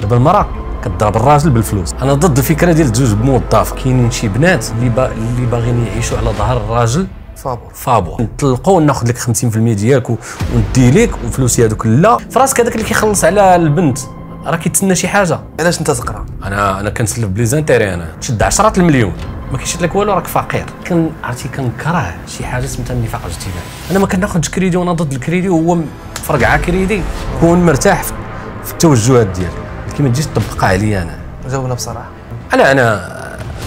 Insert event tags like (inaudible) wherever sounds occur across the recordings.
دابا المراه كضرب الراجل بالفلوس انا ضد الفكره ديال الزوج بموظف كاينين شي بنات اللي با... اللي باغيين يعيشوا على ظهر الراجل فابور فابور نطلقوا وناخذ لك 50% ديالك و... وندي لك وفلوسي هذوك لا فراسك هذاك اللي كيخلص على البنت راه كيتسنى شي حاجه علاش انت تقرا انا انا كنسلف بلي زانتيري انا تشد 10 المليون ما كيشد لك والو راك فقير كن عرفتي كنكره شي حاجه سميتها النفاق الاجتماعي انا ما كناخذش كريدي وانا ضد الكريدي وهو فرقعه كريدي كون مرتاح في التوجهات ديالك لكن ما تجيش تطبقها علي انا جاوبنا بصراحه انا انا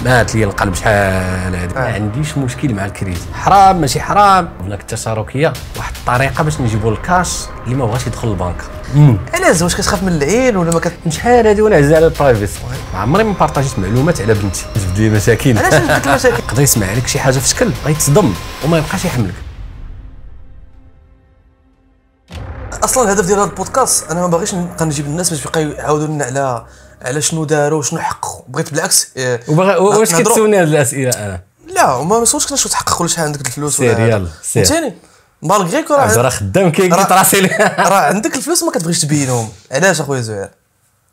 مات لي القلب شحال هذا ما آه. عنديش مشكل مع الكريز حرام ماشي حرام هناك التشاركيه واحد الطريقه باش نجيبوا الكاش اللي ما بغاش يدخل البنك علاش واش كتخاف من العين ولا ما كت شحال هذه وانا عزيز على البرايفيسي ما عمري ما بارطاجيت معلومات على بنتي جبت لي مساكين علاش جبت (laughs) مشاكل يقدر يسمع لك شي حاجه في شكل غيتصدم وما يبقاش يحملك اصلا الهدف ديال هذا البودكاست انا ما باغيش نبقى نجيب الناس باش يبقاو يعاودوا لنا على على شنو داروا وشنو حققوا بغيت بالعكس آه، واش كتسولني هذه الاسئله انا لا وما مسولش كنا شو تحقق ولا شحال عندك الفلوس سير يلا سير فهمتيني مالغري كو راه راه خدام كيكيط راسي راه عندك الفلوس ما كتبغيش تبينهم علاش اخويا زهير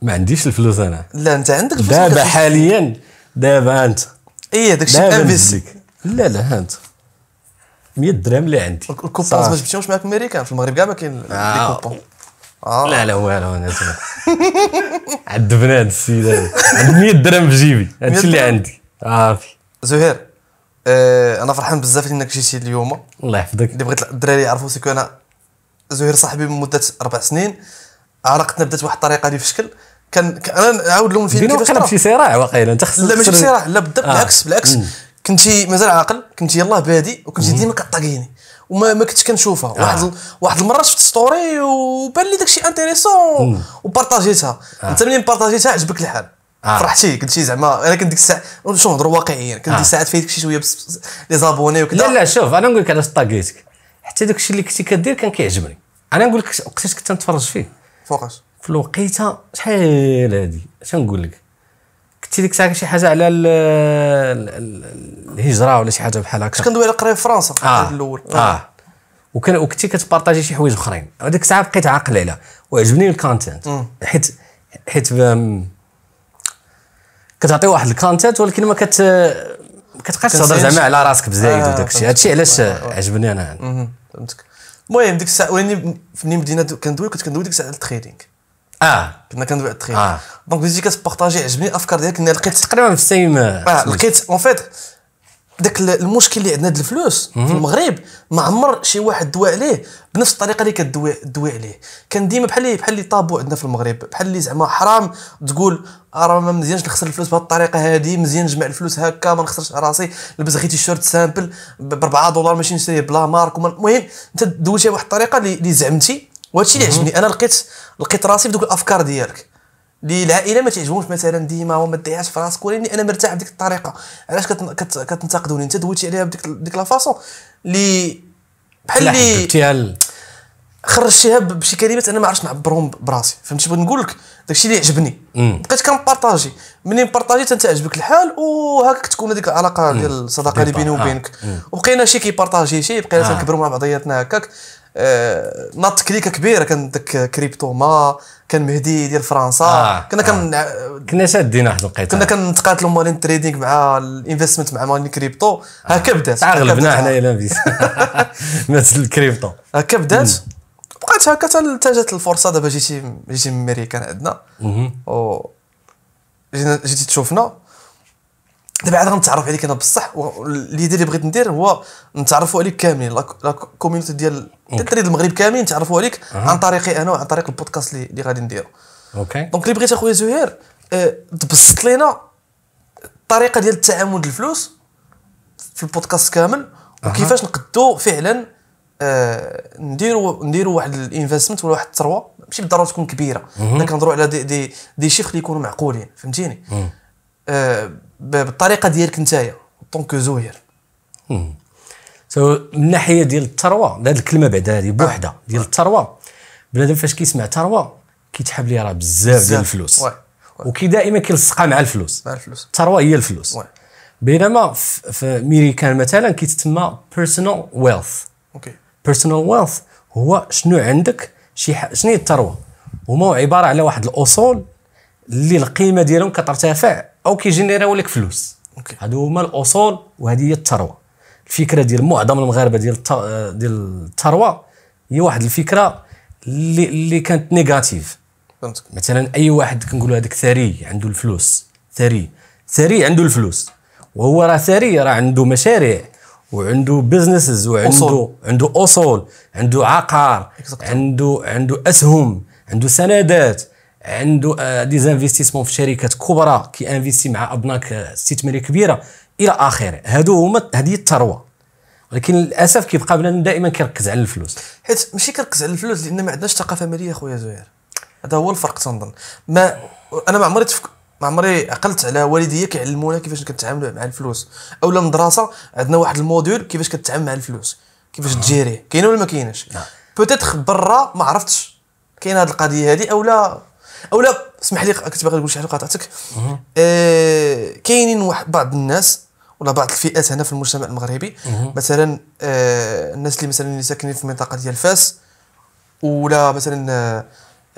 ما عنديش الفلوس انا لا انت عندك الفلوس دابا حاليا دابا انت اي داكشي انفيستيك لا لا انت 100 درهم اللي عندي الكوبونز ما جبتيهمش معاك الميريكان في المغرب كاع ما كاين آه. كوبون آه. لا لا والو انا عذبنا هاد السيد هذا 100 درهم في جيبي هادشي اللي عندي صافي زهير آه انا فرحان بزاف انك جيتي اليوم الله يحفظك اللي بغيت الدراري يعرفوا سيكو انا زهير صاحبي من مده اربع سنين علاقتنا بدات بواحد الطريقه اللي في شكل كان انا نعاود لهم فين كيفاش شي صراع واقيلا انت خصك لا ماشي صراع لا بالضبط آه. بالعكس بالعكس كنتي مازال عاقل كنتي يلاه بادي وكنتي ديما كطاقيني وما ما كنتش كنشوفها آه. واحد واحد المره شفت ستوري وبان لي داكشي انتريسون وبارطاجيتها آه. انت ملي بارطاجيتها عجبك الحال آه. فرحتي شي زعما انا كنت ديك الساعه شنو نهضر واقعيا يعني. كنت ديك آه. الساعات فايتك شي شويه بس... لي زابوني وكذا لا لا شوف انا نقول لك علاش طاقيتك حتى داكشي اللي كنتي كدير كان كيعجبني انا نقول لك وقتاش كنت نتفرج فيه فوقاش في الوقيته شحال هادي شنو نقول لك كنتي ديك الساعه شي حاجه على الهجره ولا شي حاجه بحال هكا كندوي على قرايه في فرنسا في آه. الاول اه, آه. وكان وكنتي كتبارطاجي شي حوايج اخرين هذيك الساعه بقيت عاقل عليها وعجبني الكونتنت حيت حيت كتعطي واحد الكونتنت ولكن ما كت ما كتبقاش تهضر زعما على راسك بزايد آه وداك الشيء هذا الشيء علاش آه، آه، آه. عجبني انا فهمتك المهم ديك الساعه وين فين بدينا كندوي كنت كندوي ديك الساعه التريدينغ اه كنا كندوي على آه. دونك بديتي كتبارطاجي عجبني الافكار ديالك انا لقيت تقريبا في السيم اه لقيت اون فيت داك المشكل اللي عندنا د الفلوس في المغرب ما عمر شي واحد دوى عليه بنفس الطريقه اللي كدوي دوي عليه كان ديما بحال بحال اللي طابو عندنا في المغرب بحال اللي زعما حرام تقول آه، راه ما مزيانش نخسر الفلوس بهذه الطريقه هذه مزيان نجمع الفلوس هكا ما نخسرش راسي لبس غير تيشيرت سامبل ب 4 دولار ماشي نشريه بلا مارك المهم انت دويتي واحد الطريقه اللي زعمتي وهادشي اللي عجبني انا لقيت لقيت راسي في دوك الافكار ديالك اللي العائله ما تعجبهمش مثلا ديما وما تضيعش في راسك ولكن انا مرتاح بديك الطريقه علاش كت... كتنتقدوني انت دويتي عليها بديك ديك لا اللي بحال اللي خرجتيها بشي كلمات انا ما عرفتش نعبرهم براسي فهمتي بغيت نقول لك داكشي اللي عجبني بقيت كنبارطاجي ملي نبارطاجي عجبك الحال وهكاك تكون هذيك العلاقه ديال الصداقه اللي بيني آه. وبينك وبقينا شي كيبارطاجي شي بقينا آه. كنكبروا مع بعضياتنا هكاك آه نط كليكه كبيره كان داك كريبتو ما كان مهدي ديال فرنسا آه كنا كن آه. آه، كنا شادين واحد القطار كنا كنتقاتلوا مالين تريدينغ مع الانفستمنت مع مالين كريبتو آه. هكا بدات تعغلبنا حنايا لاباس (laughs) (laughs) مثل الكريبتو هكا بدات بقات هكا حتى جات الفرصه دابا جيتي جيتي من امريكان عندنا جينا جيتي تشوفنا دابا عاد غنتعرف عليك انا بصح ليدي اللي بغيت ندير هو نتعرفوا عليك كاملين لا كوميونيتي ديال الدراري المغرب كاملين تعرفوا عليك عن طريقي انا وعن طريق البودكاست اللي غادي نديرو اوكي دونك اللي بغيت اخويا زهير آه، تبسط لينا الطريقه ديال التعامل الفلوس في البودكاست كامل وكيفاش نقدو فعلا نديروا آه، نديروا واحد الانفستمنت ولا واحد الثروه ماشي بالضروره تكون كبيره حنا كنهضروا على دي دي, دي شيفر اللي يكونوا معقولين فهمتيني أه. بالطريقه ديالك نتايا طونك زهير سو من الناحيه ديال الثروه هذه الكلمه بعدا هذه بوحده آه. ديال الثروه بنادم فاش كيسمع ثروه كيتحب ليه راه بزاف ديال الفلوس وكي دائما كيلصقها مع الفلوس مع الفلوس الثروه هي الفلوس بينما في ميريكان مثلا كيتسمى بيرسونال ويلث اوكي بيرسونال ويلث هو شنو عندك شي ح... شنو هي الثروه هما عباره على واحد الاصول اللي القيمه ديالهم كترتفع او كيجينيريو لك فلوس هادو هما الاصول وهذه هي الثروه الفكره ديال معظم المغاربه ديال ديال الثروه هي واحد الفكره اللي اللي كانت نيجاتيف فهمتك مثلا اي واحد كنقولوا هذاك ثري عنده الفلوس ثري ثري عنده الفلوس وهو راه ثري راه عنده مشاريع وعنده بيزنسز وعنده أصول. عنده اصول عنده عقار عنده عنده اسهم عنده سندات عنده ديزانفيستيسمون آه، في شركات كبرى كي انفيستي مع ابناك استثماريه آه، كبيره الى اخره هادو هما هذه الثروه ولكن للاسف كيبقى بنادم دائما كيركز على الفلوس حيت ماشي كيركز على الفلوس لان ما عندناش ثقافه ماليه خويا زهير هذا هو الفرق تنظن ما انا ما عمري تفك... ما عمري عقلت على والديا كيعلمونا كيفاش كنتعاملوا مع الفلوس اولا المدرسه عندنا واحد الموديول كيفاش كتعامل مع الفلوس كيفاش تجيريه كاين ولا ما كايناش بوتيتر نعم. برا ما عرفتش كاين هذه القضيه هذه اولا اولا اسمح لي كنت باغي نقول شي حاجه قاطعتك آه كاينين واحد بعض الناس ولا بعض الفئات هنا في المجتمع المغربي مثلا آه الناس اللي مثلا اللي ساكنين في المنطقه ديال فاس ولا مثلا آه,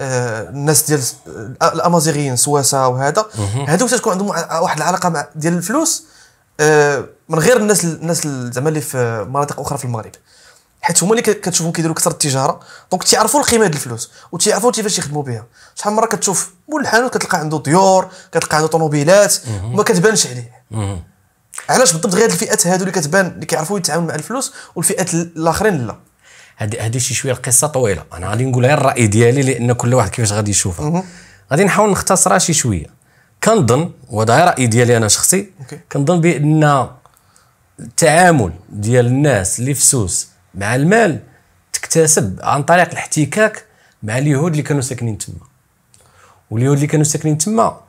آه، الناس ديال آه، الامازيغيين سواسه وهذا هادو تكون عندهم واحد العلاقه مع ديال الفلوس آه، من غير الناس الناس زعما اللي في مناطق اخرى في المغرب حيت هما اللي كتشوفهم كيديروا كثر التجاره دونك تيعرفوا القيمه ديال الفلوس وتيعرفوا كيفاش يخدموا بها شحال مره كتشوف مول الحانوت كتلقى عنده ديور كتلقى عنده طوموبيلات وما كتبانش عليه علاش بالضبط غير الفئات هادو اللي كتبان اللي كيعرفوا يتعاملوا مع الفلوس والفئات الاخرين لا هذه هذه شي شويه القصه طويله انا غادي نقول غير الراي ديالي لان كل واحد كيفاش غادي يشوفها غادي نحاول نختصرها شي شويه كنظن وهذا غير راي ديالي انا شخصي كنظن بان التعامل ديال الناس اللي في سوس مع المال تكتسب عن طريق الاحتكاك مع اليهود اللي كانوا ساكنين تما واليهود اللي كانوا ساكنين تما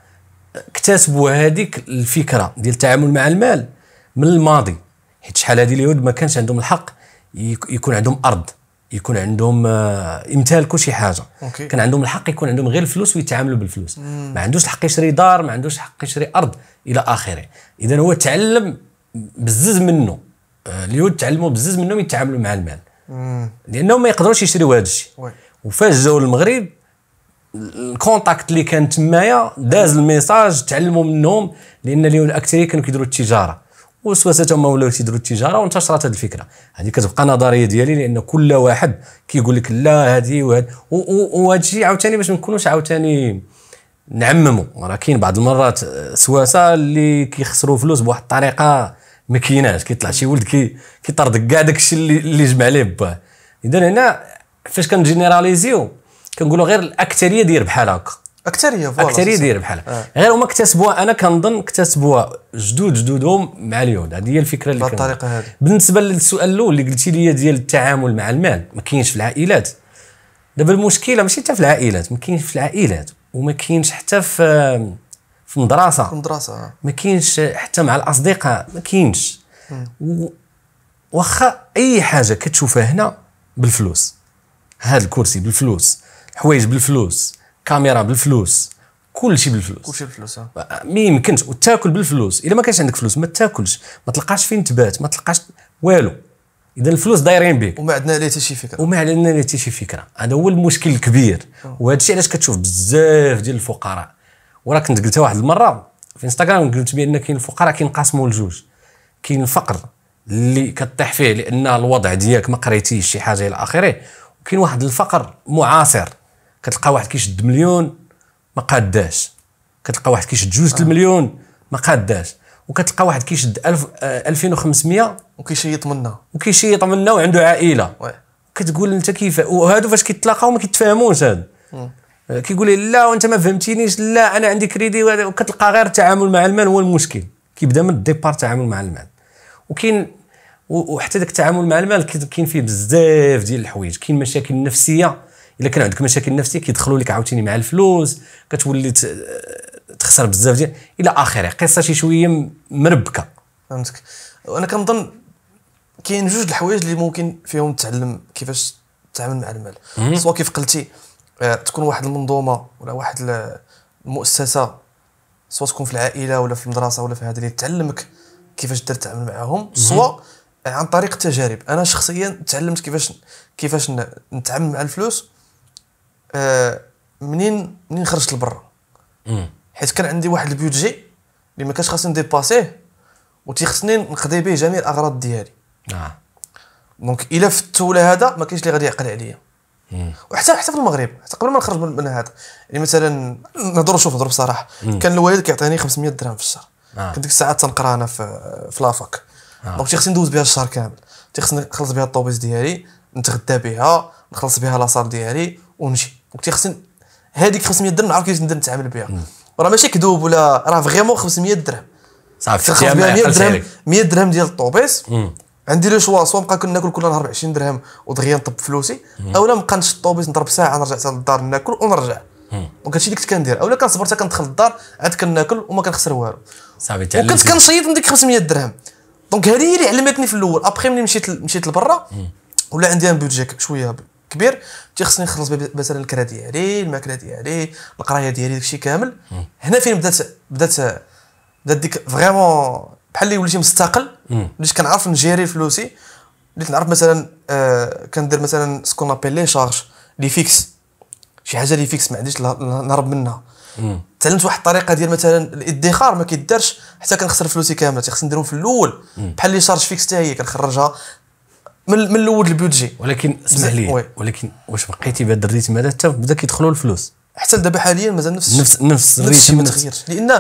اكتسبوا هذيك الفكره ديال التعامل مع المال من الماضي حيت شحال هذه اليهود ما كانش عندهم الحق يكون عندهم ارض يكون عندهم آه، كل شي حاجه أوكي. كان عندهم الحق يكون عندهم غير الفلوس ويتعاملوا بالفلوس مم. ما عندوش الحق يشري دار ما عندوش الحق يشري ارض الى اخره اذا هو تعلم بزز منه اليهود تعلموا بزاف منهم يتعاملوا مع المال لانهم ما يقدروش يشريوا هذا الشيء وفاش جاوا المغرب الكونتاكت اللي كان تمايا داز الميساج تعلموا منهم لان اليهود الاكثريه كانوا كيديروا التجاره والسواسات هما ولاو تيديروا التجاره وانتشرت هذه الفكره هذه كتبقى نظريه ديالي لان كل واحد كيقول لك لا هذه وهذا وهذا الشيء عاوتاني باش ما نكونوش عاوتاني نعمموا راه كاين بعض المرات آه، سواسه اللي كيخسروا فلوس بواحد الطريقه ما كيناش كيطلع شي ولد كي كيطرد كاع داكشي اللي اللي جمع ليه باه اذا هنا فاش كنجينيراليزيو كنقولوا غير الاكثريه داير بحال هكا اكثريه فوالا اكثريه داير بحال آه. غير هما اكتسبوها انا كنظن اكتسبوها جدود جدودهم مع اليهود هذه هي الفكره اللي بالطريقه هذه بالنسبه للسؤال الاول اللي قلتي لي ديال التعامل مع المال ما كاينش في العائلات دابا المشكله ماشي حتى في العائلات ما كاينش في العائلات وما كاينش حتى في في المدرسه في المدرسه آه. ما كاينش حتى مع الاصدقاء ما كاينش واخا اي حاجه كتشوفها هنا بالفلوس هذا الكرسي بالفلوس حوايج بالفلوس كاميرا بالفلوس كل شيء بالفلوس كل شيء بالفلوس آه. ما يمكنش وتاكل بالفلوس إذا ما كانش عندك فلوس ما تاكلش ما تلقاش فين تبات ما تلقاش والو اذا الفلوس دايرين بك وما عندنا لا حتى شي فكره وما عندنا لا حتى شي فكره هذا هو المشكل الكبير آه. وهذا الشيء علاش كتشوف بزاف ديال الفقراء وراه كنت قلتها واحد المره في انستغرام قلت بان كاين الفقراء كينقسموا لجوج كاين الفقر اللي كطيح فيه لان الوضع ديالك ما قريتيش شي حاجه الى اخره وكاين واحد الفقر معاصر كتلقى واحد كيشد مليون ما قاداش كتلقى واحد كيشد جوج آه. المليون ما قاداش وكتلقى واحد كيشد 2500 آه، وكيشيط منا وكيشيط منا وعنده عائله وي. كتقول انت كيف وهادو فاش كيتلاقاو ما كيتفاهموش هاد كيقول لي لا وانت ما فهمتينيش لا انا عندي كريدي وكتلقى غير التعامل مع المال هو المشكل كيبدا من الديبار التعامل مع المال وكاين وحتى داك التعامل مع المال كاين فيه بزاف ديال الحوايج كاين مشاكل نفسيه الا كان عندك مشاكل نفسيه كيدخلوا لك عاوتاني مع الفلوس كتولي تخسر بزاف ديال الى اخره قصه شي شويه مربكه فهمتك وانا كنظن كاين جوج الحوايج اللي ممكن فيهم تعلم كيفاش تتعامل مع المال سواء كيف قلتي آه، تكون واحد المنظومه ولا واحد المؤسسه سواء تكون في العائله ولا في المدرسه ولا في هذا اللي تعلمك كيفاش دير تتعامل معاهم سواء عن طريق التجارب انا شخصيا تعلمت كيفاش كيفاش نتعامل مع الفلوس آه، منين منين خرجت لبرا حيت كان عندي واحد البيوتجي اللي ما كانش خاصني نديباسيه وتيخصني نقضي به جميع الاغراض ديالي نعم. دونك الا فتو ولا هذا ما كاينش اللي غادي يعقل عليا وحتى حتى في المغرب حتى قبل ما نخرج من هذا يعني مثلا نهضر شوف نهضر بصراحه كان الوالد كيعطيني 500 درهم في الشهر آه. كنت ديك الساعه تنقرا انا في في لافاك آه. دونك خصني ندوز بها الشهر كامل تيخصني نخلص بها الطوبيس ديالي نتغدى بها نخلص بها لاصال ديالي ونمشي دونك تيخصني هذيك 500 درهم نعرف كيفاش نقدر نتعامل بها راه ماشي كذوب ولا راه فغيمون 500 درهم صافي 100 درهم 100 درهم ديال الطوبيس عندي لو شوا سوا نبقى كناكل كل نهار ب 20 درهم ودغيا نطب فلوسي اولا نبقى نشط الطوبيس نضرب ساعه نرجع حتى للدار ناكل ونرجع دونك هادشي اللي كنت كندير اولا كنصبر حتى كندخل للدار عاد كناكل وما كنخسر والو صافي وكنت كنصيد من ديك 500 درهم دونك هذه هي اللي علمتني في الاول ابخي ملي مشيت مشيت لبرا ولا عندي ان بودجي شويه كبير تيخصني نخلص مثلا الكرا ديالي الماكله ديالي القرايه ديالي داكشي كامل هنا فين بدات بدات بدات ديك فريمون بحال اللي وليتي مستقل بديت كنعرف نجيري فلوسي بديت نعرف مثلا آه كندير مثلا سكون ابيل لي شارج لي فيكس شي حاجه لي فيكس ما عنديش نهرب منها تعلمت واحد الطريقه ديال مثلا الادخار ما كيدارش حتى كنخسر فلوسي كامله خصني نديرهم في الاول بحال لي شارج فيكس حتى هي كنخرجها من من الاول البيوتجي ولكن اسمح لي ولكن واش بقيتي بهذا الريتم هذا حتى بدا كيدخلوا الفلوس حتى لدابا حاليا مازال نفس نفس نفس الريتم ما تغيرش لان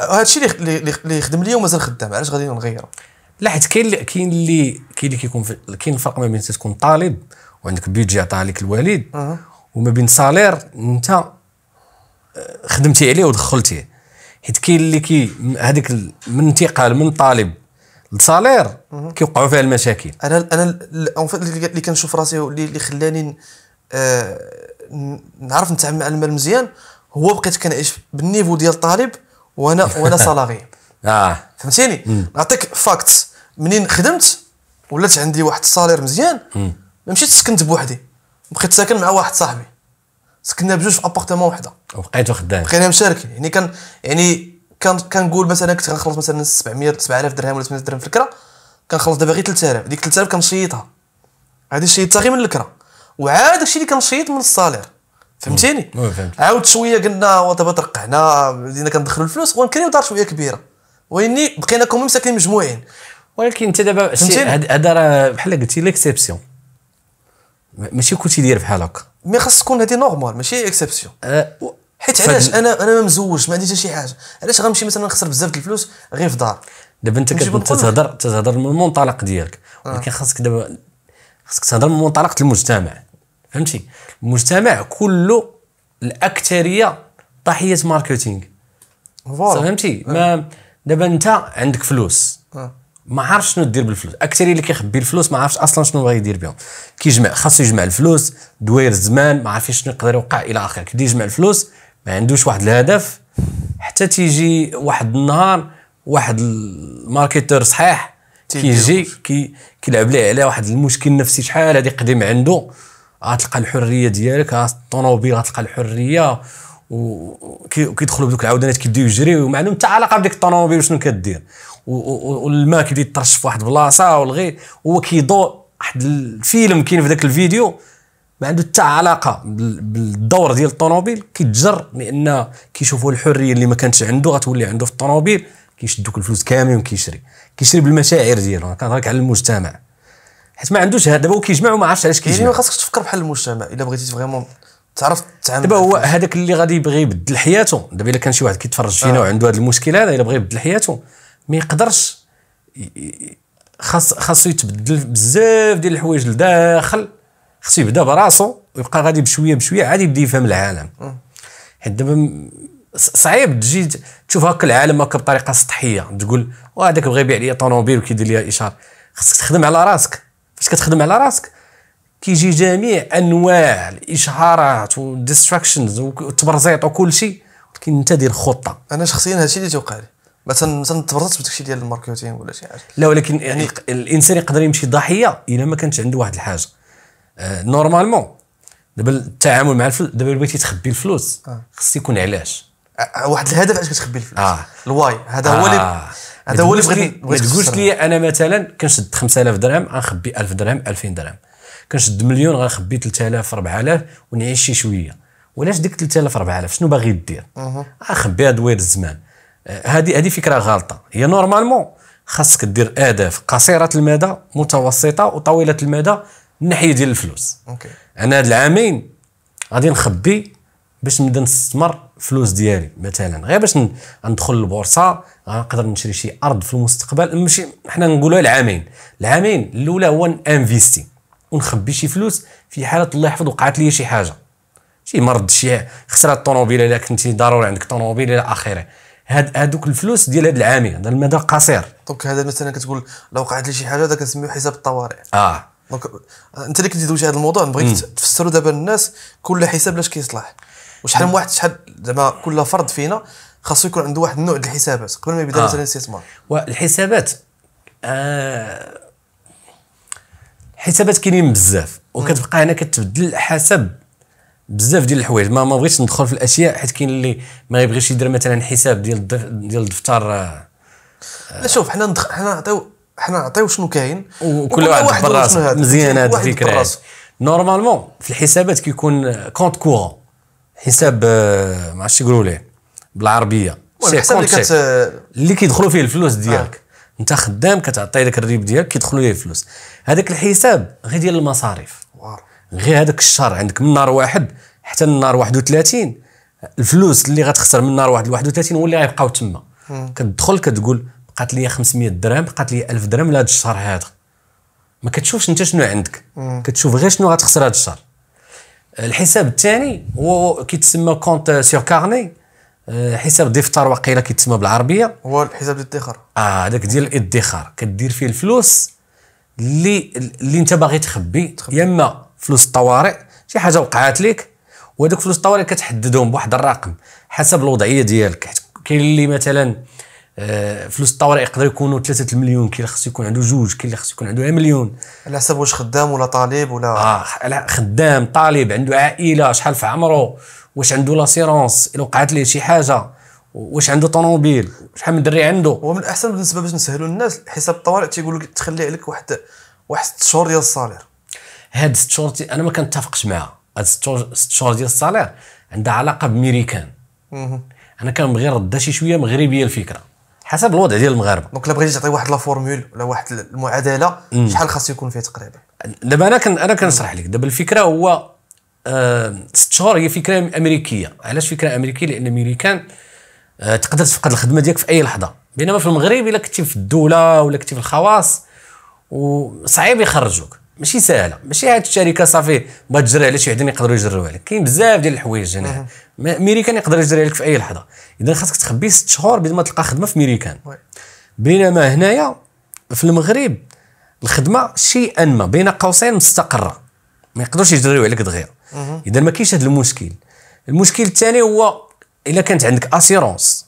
هذا الشيء اللي اللي خدم ليا ومازال خدام علاش غادي نغيره لا حيت كاين كاين اللي كاين اللي كيكون كاين الفرق ما بين تكون طالب وعندك بيدجي عطاها لك الوالد أه. وما بين سالير انت آه، خدمتي عليه ودخلتيه حيت كاين اللي كي هذيك من انتقال من طالب لسالير كيوقعوا فيها المشاكل انا انا اللي كنشوف راسي اللي خلاني آه، نعرف نتعامل مع المال مزيان هو بقيت كنعيش بالنيفو ديال الطالب وانا وانا سالاري (laughs) اه فهمتيني نعطيك فاكت منين خدمت ولات عندي واحد الصالير مزيان ما مشيت سكنت بوحدي بقيت ساكن مع واحد صاحبي سكننا بجوج في ابارتمون وحده وبقيتو خدام بقينا مشاركين يعني كان يعني كان كنقول مثلا كنت غنخلص مثلا 700 7000 درهم ولا 800 درهم في الكره كنخلص دابا غير 3000 ديك 3000 كنشيطها هذه شيطتها غير من الكره وعاد داكشي اللي كنشيط من الصالير فهمتيني عاود شويه قلنا ودابا ترقعنا بدينا كندخلوا الفلوس ونكريو دار شويه كبيره واني بقينا كومون ساكنين مجموعين ولكن انت دابا هذا راه بحال قلتي ليكسيبسيون ماشي كلشي داير بحال هكا مي خاص تكون هذه نورمال ماشي اكسبسيون أه حيت علاش انا انا ما مزوجش ما عندي حتى شي حاجه علاش غنمشي مثلا نخسر بزاف د الفلوس غير في دار دابا انت كتهضر تهضر تهضر من المنطلق ديالك آه. ولكن خاصك دابا خاصك تهضر من منطلق المجتمع فهمتي المجتمع كله الاكثريه ضحيه ماركتينغ فوالا فهمتي آه. ما دابا انت عندك فلوس أه. ما عارفش شنو دير بالفلوس اكثر اللي كيخبي الفلوس ما عارفش اصلا شنو بغا يدير بهم كيجمع خاصو يجمع الفلوس دوير الزمان ما عارفش شنو يقدر يوقع الى اخره كيبدا يجمع الفلوس ما عندوش واحد الهدف حتى تيجي واحد النهار واحد الماركتور صحيح كيجي كي كيلعب ليه على واحد المشكل نفسي شحال هذه قديم عنده غتلقى الحريه ديالك الطوموبيل غتلقى الحريه وكيدخلوا بدوك العودانات كيبداو يجريو ما عندهم حتى علاقه بديك الطوموبيل وشنو كدير والماء كيبدا يترش في واحد البلاصه والغي هو كيضوء واحد الفيلم كاين في ذاك الفيديو ما عنده حتى علاقه بالدور ديال الطوموبيل كيتجر لان كيشوفوا الحريه اللي ما كانتش عنده غتولي عنده في الطوموبيل دوك الفلوس كاملين وكيشري كيشري بالمشاعر ديالو كنهضر كنهضرك على المجتمع حيت ما عندوش هذا دابا كيجمع وما عرفتش علاش يعني كيجمع يعني خاصك تفكر بحال المجتمع الا بغيتي فريمون تعرف تتعامل دابا هو هذاك اللي غادي يبغي يبدل حياته دابا الا كان شي واحد كيتفرج فينا آه. وعنده هذا المشكل هذا الا بغى يبدل حياته ما يقدرش خاص خاصو يتبدل بزاف ديال الحوايج لداخل خاصو يبدا براسو ويبقى غادي بشويه بشويه عاد يبدا يفهم العالم آه. حيت دابا صعيب تجي تشوف هكا العالم هكا بطريقه سطحيه تقول وهذاك بغى يبيع لي طوموبيل وكيدير لي اشاره خاصك تخدم على راسك فاش كتخدم على راسك كيجي جميع انواع الاشهارات والديستراكشنز والتبرزيط وكل شيء ولكن انت دير خطه انا شخصيا هذا الشيء اللي توقع لي مثلا تبرزت بداك الشيء ديال الماركتينغ ولا شي حاجه لا ولكن يعني الانسان يقدر يمشي ضحيه الا ما كانتش عنده واحد الحاجه آه، نورمالمون دابا التعامل مع الفل دابا بغيتي تخبي الفلوس آه. خص يكون علاش آه، واحد الهدف علاش كتخبي الفلوس آه. الواي هذا هو اللي هذا هو اللي بغيت ما تقولش لي انا مثلا كنشد 5000 درهم غنخبي 1000 درهم 2000 درهم كنشد مليون غنخبي 3000 4000 ونعيش شي شويه ولاش ديك 3000 4000 شنو باغي دير اخبيها دوير الزمان هذه آه، هذه فكره غلطه هي نورمالمون خاصك دير اهداف قصيره المدى متوسطه وطويله المدى من ناحيه ديال الفلوس أوكي. انا هاد العامين غادي نخبي باش نبدا نستثمر فلوس ديالي مثلا غير باش ندخل البورصه غنقدر نشري شي ارض في المستقبل ماشي حنا نقولوا العامين العامين الاولى هو انفيستي ونخبي شي فلوس في حاله الله يحفظ وقعت لي شي حاجه شي مرض شي خسرات الطوموبيل الا كنتي ضروري عندك طوموبيل الى اخره هاد هادوك الفلوس ديال هاد العامين هذا المدى قصير دونك هذا مثلا كتقول لو وقعت لي شي حاجه هذا كنسميو حساب الطوارئ اه دونك انت اللي كنتي دوزي هذا الموضوع بغيت تفسروا دابا الناس كل حساب لاش كيصلح وشحال من واحد شحال زعما كل فرد فينا خاصو يكون عنده واحد النوع ديال الحسابات قبل ما يبدا آه. مثلا الاستثمار والحسابات آه حسابات كاينين بزاف وكتبقى هنا كتبدل حسب بزاف ديال الحوايج ما ما بغيتش ندخل في الاشياء حيت كاين اللي ما يبغيش يدير مثلا حساب ديال ديال الدفتر آه. لا شوف حنا ندخ... حنا نعطيو حنا نعطيو شنو كاين وكل واحد براسو مزيان هذه الفكره نورمالمون في الحسابات كيكون كونت كورون حساب آه، ما عرفتش يقولوا ليه بالعربيه الحساب اللي كت... اللي كيدخلوا فيه الفلوس ديالك انت خدام كتعطي لك الريب ديالك كيدخلوا ليه الفلوس هذاك الحساب غير ديال المصاريف غير هذاك الشهر عندك من نهار واحد حتى النهار 31 الفلوس اللي غتخسر من نهار واحد 31 هو اللي غيبقاو تما كتدخل كتقول بقات لي 500 درهم بقات لي 1000 درهم لهذا الشهر هذا ما كتشوفش انت شنو عندك مم. كتشوف غير شنو غتخسر هذا الشهر الحساب الثاني هو كيتسمى كونت سيغ كارني آه، حساب دفتر وقيله كيتسمى بالعربيه هو الحساب الادخار اه هذاك ديال الادخار كدير فيه الفلوس اللي اللي انت باغي تخبي, تخبي. يا اما فلوس الطوارئ شي حاجه وقعات لك وهذوك فلوس الطوارئ كتحددهم بواحد الرقم حسب الوضعيه ديالك حيت كاين اللي مثلا آه، فلوس الطوارئ يقدر يكونوا 3 مليون كاين اللي خصو يكون عنده جوج كاين اللي خصو يكون عنده مليون على حسب واش خدام ولا طالب ولا اه خدام طالب عنده عائله شحال في عمره واش عنده لاسيرونس الا وقعت ليه شي حاجه واش عنده طوموبيل شحال من دري عنده ومن الاحسن بالنسبه باش نسهلوا الناس حساب الطوارئ تيقول لك تخلي عليك واحد واحد 6 شهور ديال الصالير هاد 6 شهور انا ما كنتفقش معاها هاد 6 شهور ديال الصالير عندها علاقه بميريكان انا كنبغي نردها شي شويه مغربيه الفكره حسب الوضع ديال المغاربه دونك الا بغيتي تعطي واحد لا فورمول ولا واحد المعادله شحال خاص يكون فيه تقريبا دابا انا كن انا كنشرح لك دابا الفكره هو ست آه، شهور هي فكره امريكيه علاش فكره امريكيه لان الامريكان آه، تقدر تفقد الخدمه ديالك في اي لحظه بينما في المغرب الا كنتي في الدوله ولا كنتي في الخواص وصعيب يخرجوك ماشي سهله ماشي هاد الشركه صافي ما تجري على شي وحدين يقدروا يجروا عليك كاين بزاف ديال الحوايج هنا ميريكان يقدر يجري عليك في اي لحظه اذا خاصك تخبي ست شهور بدون ما تلقى خدمه في ميريكان بينما هنايا في المغرب الخدمه شيئا ما بين قوسين مستقره ما يقدروش يجريو عليك دغيا اذا ما كاينش هذا المشكل المشكل الثاني هو الا كانت عندك اسيرونس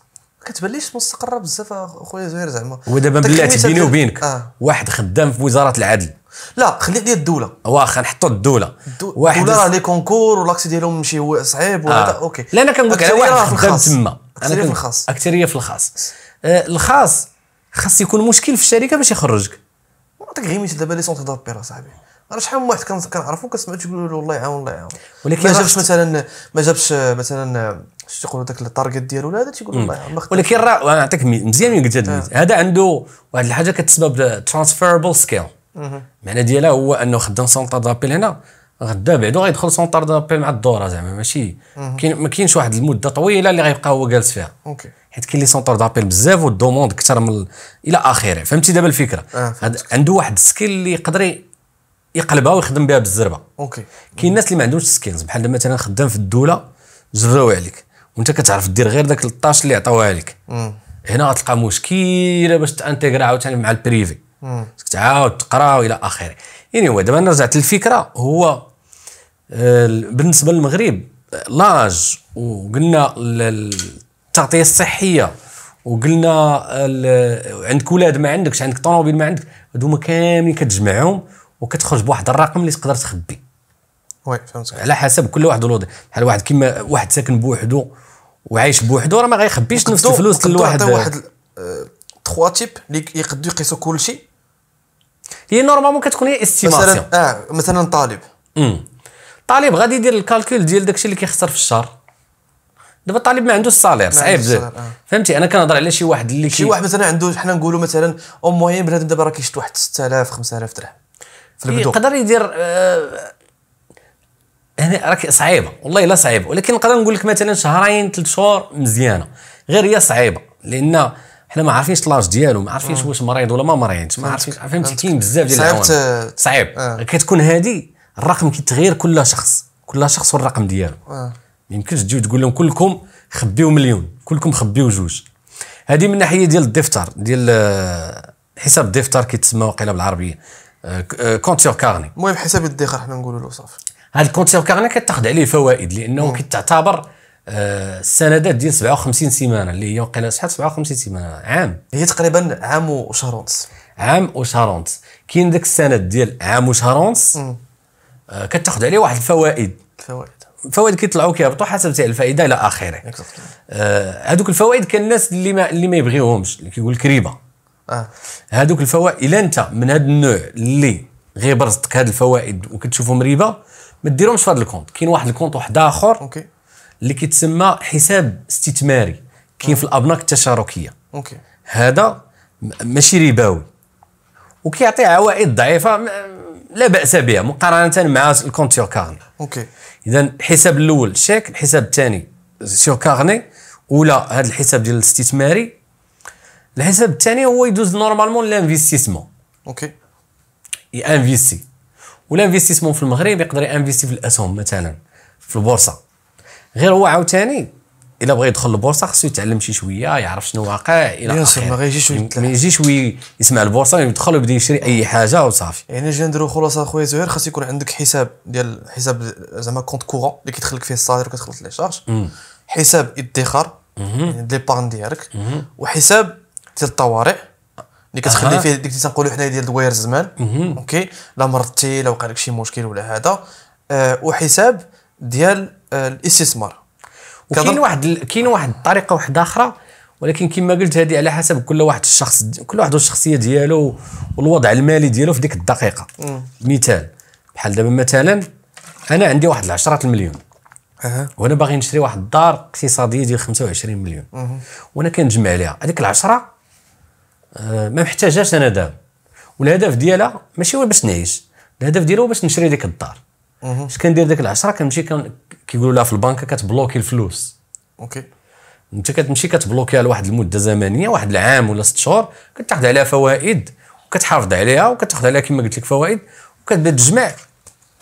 ما ليش مستقره بزاف اخويا زهير زعما ودابا بلاتي بيني وبينك آه. واحد خدام في وزاره العدل لا خلي لي الدوله واخا نحطوا الدوله واحد الدوله راه لي كونكور والاكسي ديالهم ماشي صعيب ولا آه. اوكي لا انا كنقول على واحد خدام تما انا في الخاص اكثريه في الخاص آه الخاص خاص يكون مشكل في الشركه باش يخرجك نعطيك غير مثال دابا لي سونتر دوبير صاحبي راه شحال من واحد كنعرفو كنسمع تيقول له الله يعاون الله يعاون ولكن ما جابش مثلا ما جابش مثلا شو تيقولوا داك التارجت ديالو ولا هذا تيقول الله يعاون ولكن راه نعطيك مزيان من قلت هذا آه. هذا عنده واحد الحاجه كتسبب ترانسفيربل سكيل المعنى ديالها هو انه خدام سونتر دابيل هنا غدا بعدو غيدخل سونتر دابيل مع الدوره زعما ماشي كاين ما كاينش واحد المده طويله اللي غيبقى هو جالس فيها اوكي حيت كاين لي سونتر دابيل بزاف والدوموند اكثر من الى اخره فهمتي دابا الفكره آه عنده واحد السكيل اللي يقدر يقلبها ويخدم بها بالزربه اوكي كاين الناس اللي ما عندهمش سكيلز بحال مثلا خدام في الدوله جراو عليك وانت كتعرف دير غير داك الطاش اللي عطاوها لك هنا غتلقى مشكله باش تانتيغرا عاوتاني مع البريفي تعاود تقرا والى اخره يعني هو دابا انا رجعت للفكره هو آه، بالنسبه للمغرب لاج وقلنا التغطيه الصحيه وقلنا عندك ولاد ما عندكش عندك طوموبيل ما عندك هذوما كاملين كتجمعهم وكتخرج بواحد الرقم اللي تقدر تخبي وي فهمتك على حسب كل واحد ولوضع بحال واحد كيما واحد ساكن بوحدو وعايش بوحدو راه ما غيخبيش نفس الفلوس كل واحد واحد آه، تخوا تيب اللي يقدو يقيسوا كل شيء هي نورمالمون كتكون هي استيماسيون مثلا اه مثلا طالب امم طالب غادي يدير الكالكول ديال داكشي اللي كيخسر في الشهر دابا الطالب ما عندوش الصالير صعيب آه. فهمتي انا كنهضر على شي واحد اللي شي واحد مثلا عنده حنا نقولوا مثلا او موين بنادم دابا راه كيشد واحد 6000 5000 درهم يقدر إيه، يدير آه هنا يعني راك صعيبه والله لا صعيبه ولكن نقدر نقول لك مثلا شهرين ثلاث شهور مزيانه غير هي صعيبه لان حنا ما عارفينش لاج ديالو ما عارفينش واش مريض ولا ما مريضش ما عارفينش فهمتي كاين بزاف ديال العوامل صعيب آه. كتكون هذه الرقم كيتغير كل شخص كل شخص والرقم ديالو آه. ما يمكنش تجيو تقول لهم كلكم خبيو مليون كلكم خبيو جوج هذه من ناحيه ديال الدفتر ديال آه، حساب الدفتر كيتسمى وقيله بالعربيه آه، آه، كونت سور كارني المهم حساب الدقيقه حنا نقولوا له صافي هذا الكونت سور كارني كتاخذ عليه فوائد لانه كتعتبر آه، السندات ديال 57 سيمانه اللي هي وقيله شحال 57 سيمانه عام هي تقريبا عام وشهر ونص عام وشهر ونص كاين ذاك السند ديال عام وشهر ونص كتاخذ عليه واحد الفوائد الفوائد الفوائد كيطلعوا كيهبطوا حسب تاع الفائده الى اخره هذوك آه الفوائد كان الناس اللي ما اللي ما يبغيوهمش اللي كيقول كريبه آه. هذوك الفوائد الا انت من هذا النوع اللي برزتك هاد الفوائد وكتشوفهم ربا ما ديرهمش في هذا الكونت كاين واحد الكونت واحد اخر اوكي اللي كيتسمى حساب استثماري كاين في الابناك التشاركيه اوكي هذا ماشي رباوي وكيعطي عوائد ضعيفه لا باس بها مقارنه مع الكونت سيور كارني اوكي اذا الحساب الاول شيك الحساب الثاني سيور كارني ولا هذا الحساب ديال الاستثماري الحساب الثاني هو يدوز نورمالمون لانفيستيسمون اوكي ينفيستي والانفيستيسمون في المغرب يقدر ينفيستي في الاسهم مثلا في البورصه غير هو عاوتاني الا بغى يدخل البورصه خصو يتعلم شي شويه يعرف شنو واقع الى اخره ما غايجيش ما يجيش يسمع البورصه يدخل ويبدا يشري اي حاجه وصافي يعني جا نديرو خلاصه خويا زهير خاص يكون عندك حساب ديال حساب زعما كونت كورون اللي كيدخلك فيه الصادر وكتخلص لي شارج حساب ادخار يعني ديبارن ديالك وحساب ديال الطوارئ اللي كتخلي فيه ديك تنقولوا حنايا ديال دوير زمان اوكي لا مرضتي لا وقع لك شي مشكل ولا هذا آه، وحساب ديال آه، الاستثمار وكاين واحد كاين واحد الطريقه واحده اخرى ولكن كما قلت هذه على حسب كل واحد الشخص كل واحد والشخصيه ديالو والوضع المالي ديالو في ديك الدقيقه مم. مثال بحال دابا مثلا انا عندي واحد العشرات المليون أه. وانا باغي نشري واحد الدار اقتصاديه ديال 25 مليون وانا كنجمع عليها هذيك العشره آه، ما محتاجهاش انا دابا والهدف ديالها ماشي هو باش نعيش الهدف ديالها هو باش نشري ديك الدار اش كندير ديك العشره كنمشي كيقولوا لها في البنكه كتبلوكي الفلوس اوكي انت كتمشي كتبلوكيها لواحد المده زمنيه واحد العام ولا ست شهور كتاخذ عليها فوائد وكتحافظ عليها وكتاخذ عليها كما قلت لك فوائد وكتبدا تجمع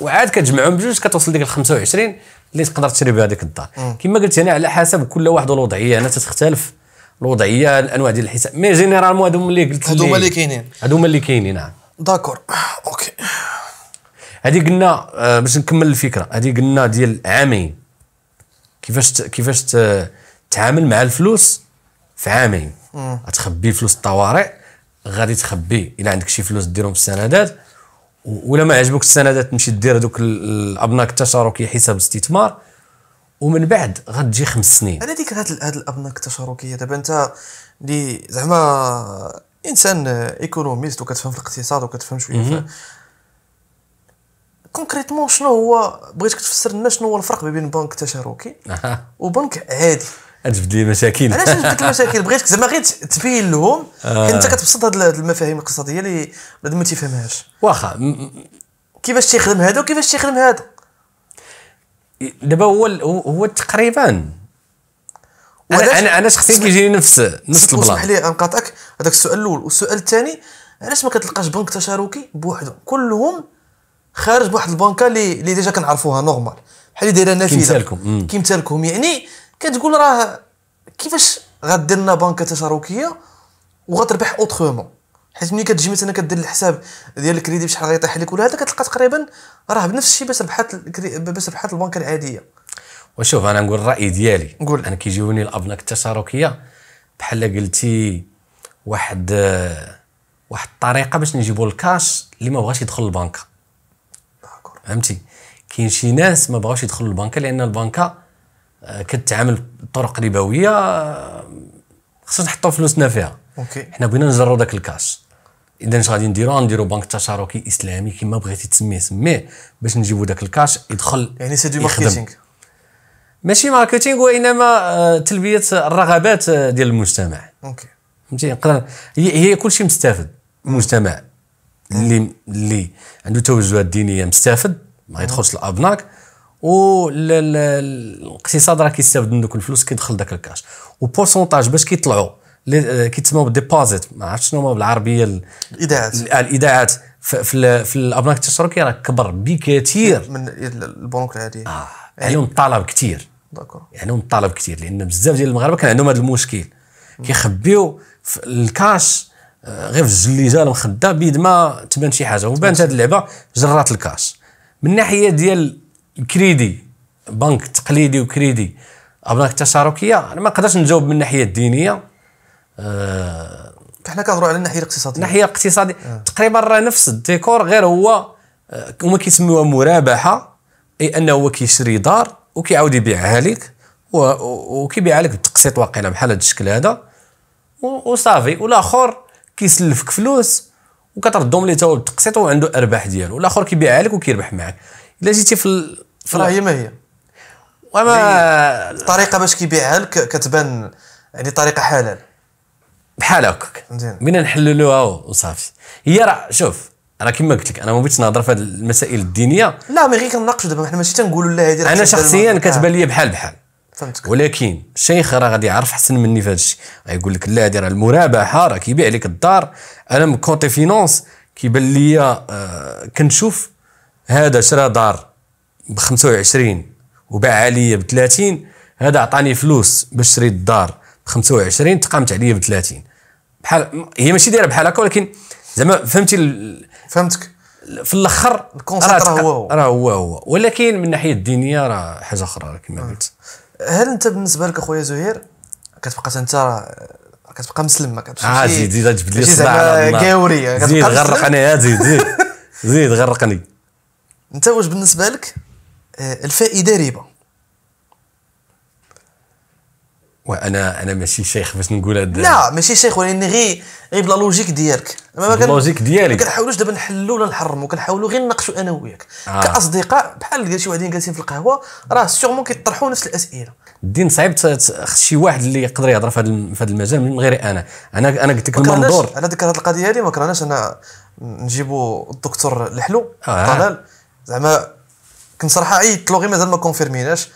وعاد كتجمعهم بجوج كتوصل ديك ال 25 اللي تقدر تشري بها ديك الدار كما قلت هنا على حسب كل واحد والوضعيه هنا تختلف الوضعيه الانواع ديال الحساب مي جينيرالمون هادو هما اللي قلت هادو هما اللي كاينين هادو هما اللي كاينين نعم داكور اوكي هادي قلنا آه، باش نكمل الفكره هادي قلنا ديال عامين كيفاش ت... كيفاش تتعامل مع الفلوس في عامين غتخبي فلوس الطوارئ غادي تخبي الا عندك شي فلوس ديرهم في السندات ولا ما عجبوك السندات تمشي دير هذوك الابناك التشاركي حساب استثمار ومن بعد غتجي خمس سنين انا ديك هاد هاد الابنك التشاركيه دابا انت اللي زعما انسان ايكونوميست وكتفهم في الاقتصاد وكتفهم شويه كونكريتمون شنو هو بغيتك تفسر لنا شنو هو الفرق بين بنك تشاركي وبنك عادي غتجبد لي مشاكل علاش جبت المشاكل مشاكل بغيتك زعما غير تبين لهم حيت آه. انت كتبسط هاد المفاهيم الاقتصاديه اللي ما تيفهمهاش واخا كيفاش تيخدم هذا وكيفاش تيخدم هذا دابا هو هو تقريبا انا انا, أنا شخصيا كيجيني نفس نفس البلان اسمح لي انقاطعك هذاك السؤال الاول والسؤال الثاني علاش ما كتلقاش بنك تشاركي بوحده كلهم خارج بواحد البنكه اللي اللي ديجا كنعرفوها نورمال بحال اللي دايره نافذه كيمتالكم كيمتالكم يعني كتقول راه كيفاش غادير لنا بنكه تشاركيه وغتربح اوترومون حيت ملي كتجي مثلا كدير الحساب ديال الكريدي بشحال غيطيح لك ولا هذا كتلقى تقريبا راه بنفس الشيء باش ربحات باش ربحات البنك العاديه وشوف انا نقول الراي ديالي نقول انا كيجيوني الابناك التشاركيه بحال قلتي واحد واحد الطريقه باش نجيبوا الكاش اللي ما بغاش يدخل البنكه فهمتي كاين شي ناس ما بغاوش يدخلوا البنكه لان البنكه آه، كتعامل بطرق ربويه آه، خصنا نحطوا فلوسنا فيها اوكي حنا بغينا نجروا داك الكاش اذا اش غادي نديرو غنديرو بنك تشاركي اسلامي كما بغيتي تسميه سميه باش نجيبو داك الكاش يدخل يعني سي دو ماركتينغ ماشي ماركتينغ وانما آه، تلبيه الرغبات آه، ديال المجتمع اوكي فهمتي نقدر هي كلشي مستافد المجتمع اللي اللي عنده توجهات دينيه مستافد ما يدخلش الابناك و الاقتصاد راه كيستافد من دوك الفلوس كيدخل داك الكاش وبورسونتاج باش كيطلعوا آه، كيتسموا بالديبوزيت ما عرفتش شنو هما بالعربيه الايداعات الايداعات في في الابناك التشاركي راه كبر بكثير من البنوك العاديه آه. عليهم يعني يعني الطلب كثير داكور عليهم يعني الطلب كثير لان بزاف ديال المغاربه كان عندهم هذا المشكل كيخبيو الكاش آه، غير في الجليجه المخده بيد ما تبان شي حاجه وبانت هذه اللعبه جرات الكاش من الناحيه ديال الكريدي بنك تقليدي وكريدي ابناك التشاركيه انا ما نقدرش نجاوب من الناحيه الدينيه آه حنا كنهضروا على الناحيه الاقتصاديه الناحيه الاقتصاديه آه. تقريبا راه نفس الديكور غير هو آه، هما كيسميوها مرابحه اي انه هو كيشري دار وكيعاود يبيعها لك وكيبيعها لك بالتقسيط واقيلا بحال هذا الشكل هذا وصافي والاخر كيسلفك فلوس وكتردهم ليه هو بالتقسيط وعنده ارباح ديالو والاخر كيبيعها لك وكيربح معك الا جيتي في في راه هي ما هي وما الطريقه باش كيبيعها لك كتبان يعني طريقه حلال بحال هكاك بينا نحللوها وصافي هي راه شوف راه كما قلت لك انا ما بغيتش نهضر في هذه المسائل الدينيه لا مي غير كنناقشوا دابا حنا ماشي تنقولوا لا هذه انا شخصيا كتبان لي آه. بحال بحال فهمتك ولكن الشيخ راه غادي يعرف احسن مني في هذا الشيء غيقول لك لا هذه راه المرابحه راه كيبيع لك الدار انا من كونتي فينونس كيبان لي آه، كنشوف هذا شرا دار ب 25 وباعها لي ب 30 هذا عطاني فلوس باش شريت الدار 25 تقامت عليا ب 30 بحال هي ماشي دايره بحال هكا ولكن زعما فهمتي ال... فهمتك في الاخر الكونسيبت راه هو هو راه هو هو ولكن من الناحيه الدينيه راه حاجه اخرى كما آه. قلت هل انت بالنسبه لك اخويا زهير كتبقى انت راه كتبقى مسلم ما كتمشيش اه زيد زيد تجبد لي الصداع كاوري زيد غرقني يا زيد زيد (laughs) زيد غرقني انت واش بالنسبه لك آه، الفائده ربا وانا انا ماشي شيخ باش نقول هذا لا ماشي شيخ ولكن غير غير بلا لوجيك ديالك اللوجيك ديالك ما كنحاولوش دابا نحلوا ولا نحرموا كنحاولوا غير نناقشوا انا وياك آه. كاصدقاء بحال شي واحدين جالسين في القهوه راه سيغمون كيطرحوا نفس الاسئله الدين صعيب خص شي واحد اللي يقدر يهضر في هذا المجال من غير انا انا انا قلت لك المنظور على ذكر هذه القضيه هذه ما كرهناش انا نجيبوا الدكتور الحلو آه. طلال زعما كنت صراحه عيطت له غير مازال ما كونفيرميناش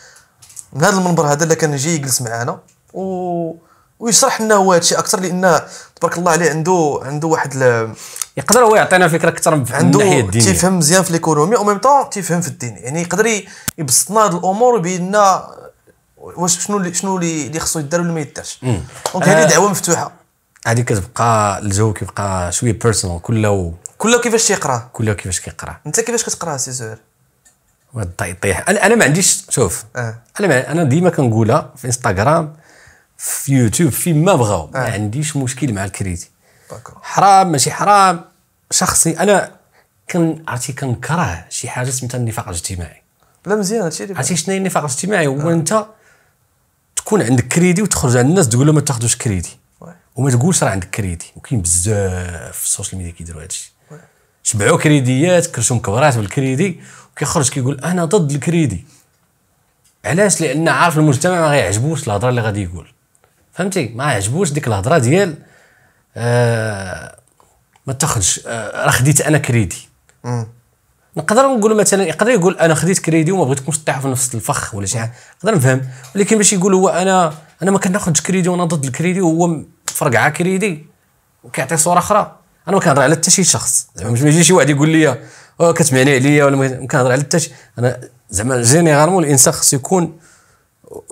من هذا المنبر هذا اللي كان يجي يجلس معانا و ويشرح لنا هو هادشي اكثر لان تبارك الله عليه عنده عنده واحد ل... يقدر هو يعطينا فكره اكثر من الناحيه الدينيه عنده تيفهم مزيان في ليكونومي او ميم طون تيفهم في الدين يعني يقدر يبسط لنا هاد الامور ويبين لنا واش شنو اللي شنو اللي خصو يدار ولا ما يدارش دونك هذه آه، دعوه مفتوحه هذه كتبقى الجو كيبقى شويه بيرسونال و... كل كيفاش تيقرا كل كيفاش كيقرا انت كيفاش كتقرا سي زهير يطيح انا انا ما عنديش شوف أه. انا ما انا ديما كنقولها في انستغرام في يوتيوب في ما بغاو ما آه. عنديش مشكل مع الكريتي حرام ماشي حرام شخصي انا كن عرفتي كنكره شي حاجه سميتها النفاق الاجتماعي لا مزيان هادشي اللي عرفتي شنو النفاق الاجتماعي هو آه. انت تكون عندك كريدي وتخرج على الناس تقول لهم ما تاخذوش كريدي وما تقولش راه عندك كريدي وكاين بزاف في السوشيال ميديا كيديروا هادشي شبعوا كريديات كرشوا كبرات بالكريدي وكيخرج كيقول انا ضد الكريدي علاش لان عارف المجتمع ما غيعجبوش الهضره اللي غادي يقول فهمتي ما عجبوش ديك الهضره ديال آه ما تاخذش آه راه خديت انا كريدي نقدر نقول مثلا يقدر يقول انا خديت كريدي وما بغيتكمش تطيحوا في نفس الفخ ولا شي حاجه نقدر نفهم ولكن باش يقول هو انا انا ما كناخذش كريدي وانا ضد الكريدي وهو فرقعه كريدي وكيعطي صوره اخرى انا ما كنهضر على حتى شي شخص زعما ما يجي شي واحد يقول لي أه، كتمعني عليا ولا ما كنهضر على حتى انا زعما جينيرالمون الانسان خصو يكون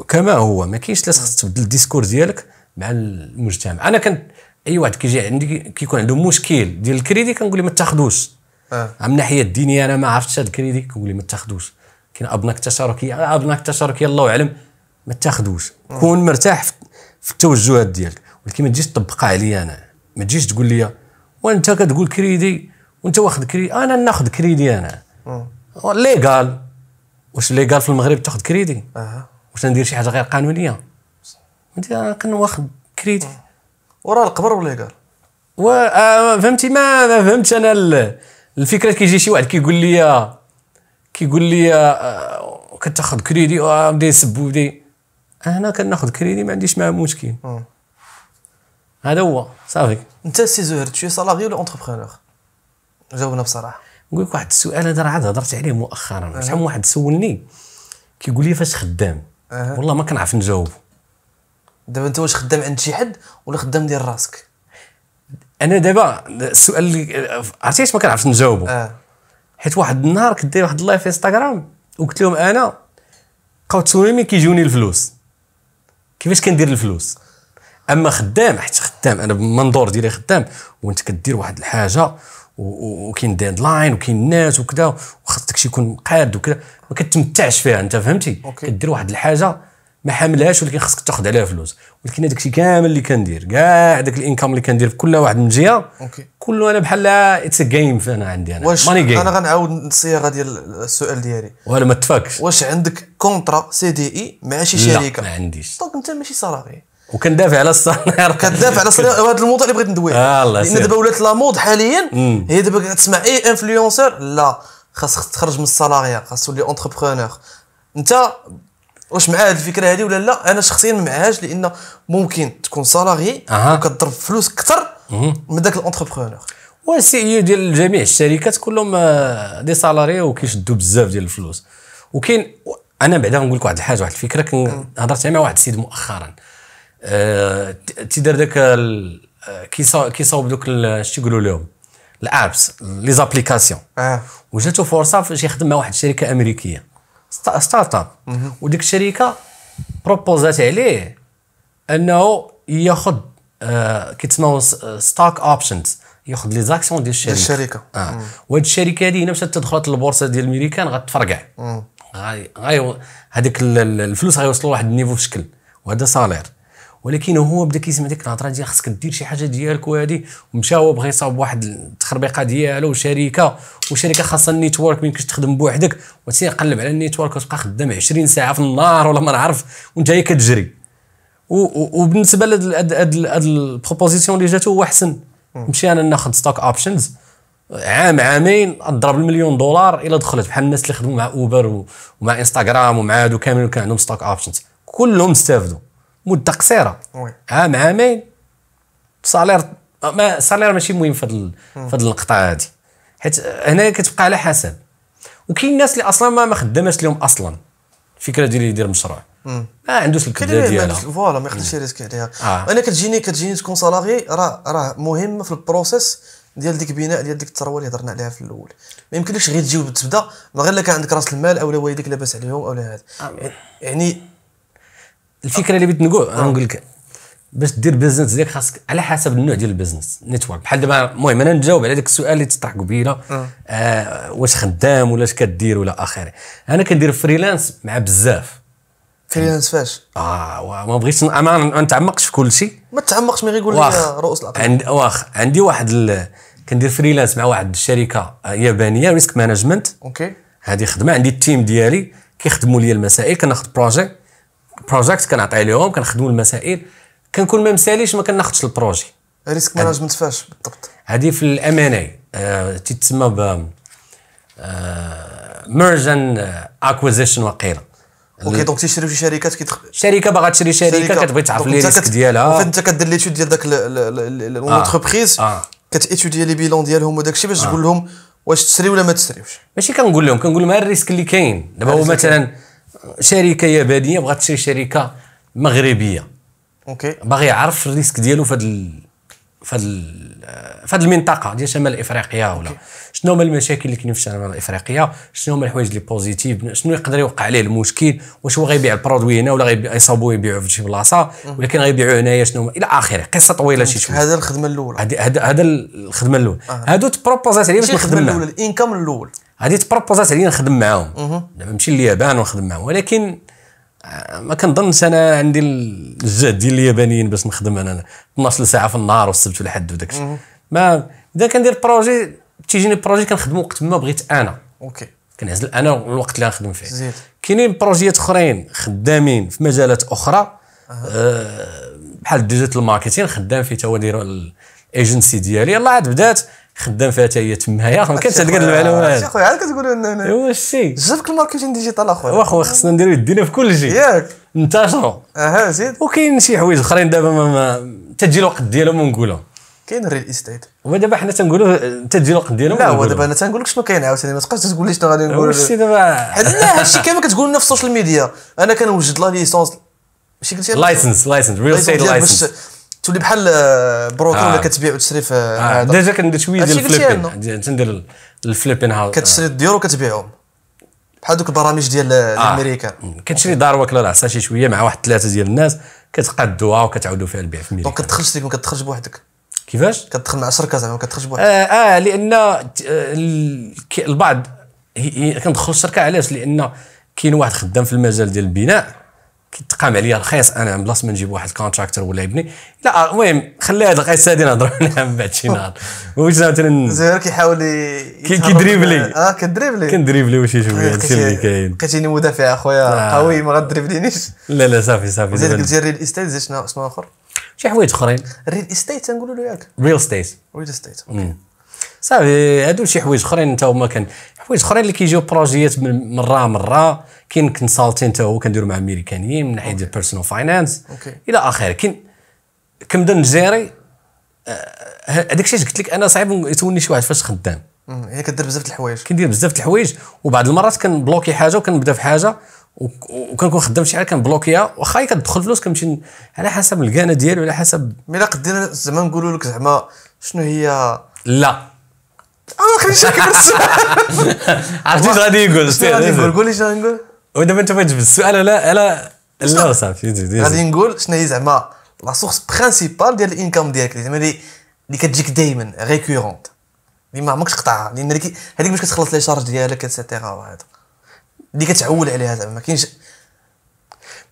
كما هو ما كاينش لا خصك تبدل الديسكور ديالك مع المجتمع انا كان اي واحد كيجي عندي كيكون عنده مشكل ديال الكريدي كنقول له ما تاخذوش آه. من الناحيه الدينيه انا ما عرفتش هذا الكريدي كنقول له ما تاخذوش كاين ابناك التشاركيه ابناك التشاركيه الله اعلم ما تاخذوش كون مرتاح في التوجهات ديالك ولكن ما تجيش تطبقها عليا انا ما تجيش تقول لي وانت كتقول كريدي وانت واخد كريدي انا ناخذ كريدي انا ليغال آه. واش ليغال في المغرب تاخذ كريدي آه. واش ندير شي حاجه غير قانونيه انت كنواخد كريدي وراه القبر ولا قال و آه، فهمتي ما فهمتش انا الفكره كيجي شي واحد كيقول لي كيقول لي آه، كتاخذ كريدي وبدا آه، يسب وبدا انا كناخذ كريدي ما عنديش معاه مشكل هذا هو صافي انت سي زهير تشي سالاري ولا اونتربرونور جاوبنا بصراحه نقول لك واحد السؤال هذا راه عاد هضرت عليه مؤخرا شحال من واحد سولني كيقول لي فاش خدام أه. والله ما كنعرف نجاوب دابا انت واش خدام عند شي حد ولا خدام ديال راسك انا دابا السؤال اللي عرفتي علاش ما كنعرفش نجاوبه أه. حيت واحد النهار كنت داير واحد اللايف في انستغرام وقلت لهم انا بقاو تسونامي كيجوني الفلوس كيفاش كندير الفلوس اما خدام حيت خدام انا بالمنظور ديالي خدام وانت كدير واحد الحاجه وكاين ديدلاين وكاين ناس وكذا وخاصك داكشي يكون قاد وكذا ما كتمتعش فيها انت فهمتي كدير واحد الحاجه ما حاملهاش ولكن خصك تاخذ عليها فلوس ولكن هذاك الشيء كامل اللي كندير كاع داك الانكم اللي كندير في كل واحد من جهه كله انا بحال اتس جيم انا عندي انا واش ماني جيم انا غنعاود الصياغه ديال السؤال ديالي ولا ما تفكش واش عندك كونترا سي دي اي مع شي شركه لا ما عنديش دونك انت ماشي صلاغي وكندافع على الصناير (laughs) كندافع على الصناير (laughs) وهذا الموضوع اللي بغيت ندويه آه لان دابا ولات لا مود حاليا هي دابا كتسمع اي انفلونسور لا خاصك تخرج من الصلاغيه خاص تولي اونتربرونور انت واش مع هذه الفكره هذه ولا لا انا شخصيا ما معهاش لان ممكن تكون صلاغي أه. وكتضرب فلوس اكثر من ذاك الاونتربرونور والسي اي ديال جميع الشركات كلهم دي سالاري وكيشدوا بزاف ديال الفلوس وكاين انا بعدا نقول لك واحد الحاجه واحد الفكره هضرت مع واحد السيد مؤخرا أه تيدار داك كيصاوب دوك شنو يقولوا لهم الابس لي زابليكاسيون وجاتو فرصه باش يخدم مع واحد الشركه امريكيه ستارت اب وديك الشركه بروبوزات عليه انه ياخذ آه كيتسموا ستاك اوبشنز ياخذ لي زاكسيون ديال الشركه ديال الشركه اه وهاد الشركه هذه هنا مشات تدخل البورصه ديال الميريكان غتفرقع غاي غاي هذيك الفلوس غيوصلوا لواحد النيفو في شكل وهذا صالير ولكن هو بدا كيسمع ديك الهضره ديال خصك دير شي حاجه ديالك وهادي ومشى هو بغى يصاوب واحد التخربيقه ديالو وشركه وشركه خاصه النيتورك ما يمكنش تخدم بوحدك وتيقلب على النيتورك وتبقى خدام 20 ساعه في النهار ولا ما نعرف وانت جاي كتجري وبالنسبه لهاد هاد البروبوزيسيون اللي جاتو هو احسن مشي انا ناخذ ستوك اوبشنز عام عامين اضرب المليون دولار الى دخلت بحال الناس اللي خدموا مع اوبر ومع انستغرام ومع هادو كاملين كان عندهم ستوك اوبشنز كلهم استافدوا مده قصيره عام عامين صالير ما صالير ماشي مهم في هذه القطعه هذه حيت هنا كتبقى على حسب وكاين الناس اللي اصلا ما ما خداماش لهم اصلا الفكره ديال يدير مشروع ما عندوش الكبده ديالها فوالا ما يقدرش يريسك عليها آه. انا كتجيني كتجيني تكون صلاغي راه راه مهم في البروسيس ديال ديك بناء ديال ديك الثروه اللي هضرنا عليها في الاول ما يمكنلكش غير تجي وتبدا غير لا كان عندك راس المال او لا والديك لاباس عليهم او لا هذا آه. يعني الفكره اللي بغيت نقول آه. نقول لك باش دير بيزنس ديالك خاصك على حسب النوع ديال البيزنس نيتورك بحال دابا المهم انا نجاوب على ذاك السؤال اللي تطرح قبيله آه, آه، واش خدام ولا اش كدير ولا اخره انا كندير فريلانس مع بزاف فريلانس فاش؟ اه ما بغيتش ما نتعمقش في كل شيء ما تعمقش مي غيقول لك رؤوس العقل عند واخ عندي واحد ال... كندير فريلانس مع واحد الشركه يابانيه ريسك مانجمنت اوكي هذه خدمه عندي التيم ديالي كيخدموا لي المسائل كناخذ بروجي بروجيكت كنعطي لهم كنخدموا المسائل كنكون ما مساليش ما كناخذش البروجي ريسك مانجمنت فاش بالضبط هذه في الام ان اي آه تتسمى ب ميرج اند اكويزيشن وقيله اوكي دونك تيشريو شي شركات كيتخ شركه باغا تشري شركه كتبغي تعرف لي ريسك ديالها فين انت كدير ليتود ديال داك لونتربريز كتيتيدي لي بيلون ديالهم وداك الشيء باش آه. تقول لهم واش تسري ولا ما تسريوش ماشي كنقول لهم كنقول لهم ها الريسك اللي كاين دابا هو مثلا شركه يابانيه بغات تشري شركه مغربيه اوكي باغي يعرف الريسك ديالو في هذا في هذه المنطقه ديال شمال افريقيا ولا شنو هما المشاكل اللي كاينين في شمال افريقيا شنو هما الحوايج اللي بوزيتيف شنو يقدر يوقع عليه المشكل واش هو غيبيع البرودوي هنا ولا غيصاوبوه يبيعوه في شي بلاصه ولكن غيبيعوه هنايا شنو الى اخره قصه طويله شي شويه هذا الخدمه الاولى هذا هذا الخدمه الاولى هادو تبروبوزات عليا باش نخدم معاهم الاولى الانكم الاول هذه تبروبوزات عليا نخدم معاهم زعما نمشي لليابان ونخدم معاهم ولكن ما كنظنش انا عندي الجهد ديال اليابانيين باش نخدم انا 12 ساعه في النهار والسبت والحد وداك الشيء ما اذا كندير بروجي تيجيني بروجي كنخدمو وقت ما بغيت انا اوكي كنعزل انا الوقت اللي غنخدم فيه زيد كاينين بروجيات اخرين خدامين في مجالات اخرى أه. أه بحال ديجيتال ماركتين خدام فيه تا هو الايجنسي ديالي يلاه عاد بدات خدام فيها حتى هي تمايا ما كانتش هذيك المعلومات هذه اخويا عاد كتقول هو الشيء بزاف الماركتين ديجيتال اخويا واخويا خصنا نديرو يدينا في كل شيء ياك انتشروا اها زيد وكاين شي حوايج اخرين دابا ما تجي الوقت ديالهم ونقولهم كاين الريل استيت هو دابا حنا تنقولوا تجي الوقت ديالهم لا هو دابا انا تنقول لك شنو كاين عاوتاني ما تبقاش تقول لي شنو غادي نقول الشيء دابا حيت لا هادشي كامل كتقول لنا في السوشيال ميديا انا كنوجد لا ليسونس ماشي قلتي لايسنس لايسنس ريل استيت لايسنس تولي بحال آه، بروكر آه. ولا كتبيع وتشري في آه. ديجا كندير شويه ديال الفليبين تندير الفليبين هاوس كتشري الديور وكتبيعهم بحال دوك البرامج ديال آه. آه. كتشري دار واكله العصا شي شويه مع واحد ثلاثه ديال الناس كتقادوها وكتعاودوا فيها البيع في امريكا دونك كتدخلش ليك ما كتدخلش بوحدك كيفاش كتدخل مع شركه زعما ما كتدخلش بوحدك آه, اه لان البعض كندخل الشركه علاش لان كاين واحد خدام في المجال ديال البناء كيتقام عليا رخيص انا من بلاص ما نجيب واحد كونتراكتور ولا يبني لا المهم خلي هذه القصه هذه نهضروا عليها من بعد شي نهار (laughs) واش مثلا زهير كيحاول كيدريبلي اه كدريبلي كندريبلي وشي شويه آه، هادشي اللي كاين لقيتيني مدافع اخويا آه. قوي ما غادريبلينيش لا لا صافي صافي زيد قلتي الريل استيت زيد شنو شنو اخر شي حوايج اخرين الريل استيت تنقولوا له ياك ريل استيت ريل استيت صافي هادو شي حوايج اخرين انت هما كان حوايج اخرين اللي كيجيو بروجيات من مره مره كاين كنسالتين حتى هو كنديرو مع امريكانيين من ناحيه بيرسونال فاينانس الى اخره كاين كنبدا نجيري هذاك آه، الشيء قلت لك انا صعيب يسولني شي واحد فاش خدام هي كدير بزاف د الحوايج كندير بزاف د الحوايج وبعض المرات كنبلوكي حاجه وكنبدا في حاجه وكنكون خدام شي حاجه كنبلوكيها واخا هي كتدخل فلوس كنمشي على حسب الكانه ديالي وعلى حسب مي لا قدينا زعما نقولوا لك زعما شنو هي لا اه خليش نحكي بس عرفتي ايش غادي يقول غادي نقول قول شنو نقول ودابا ما انتفعتش بالسؤال لا لا لا صافي غادي نقول شنو هي زعما لا سورس برينسيبال ديال الانكم ديالك زعما اللي اللي كتجيك دائما ريكورونت اللي ما عمرك تقطعها لان هذيك باش كتخلص لي شارج ديالك اتسيتيرا وهذا اللي كتعول عليها زعما ما كاينش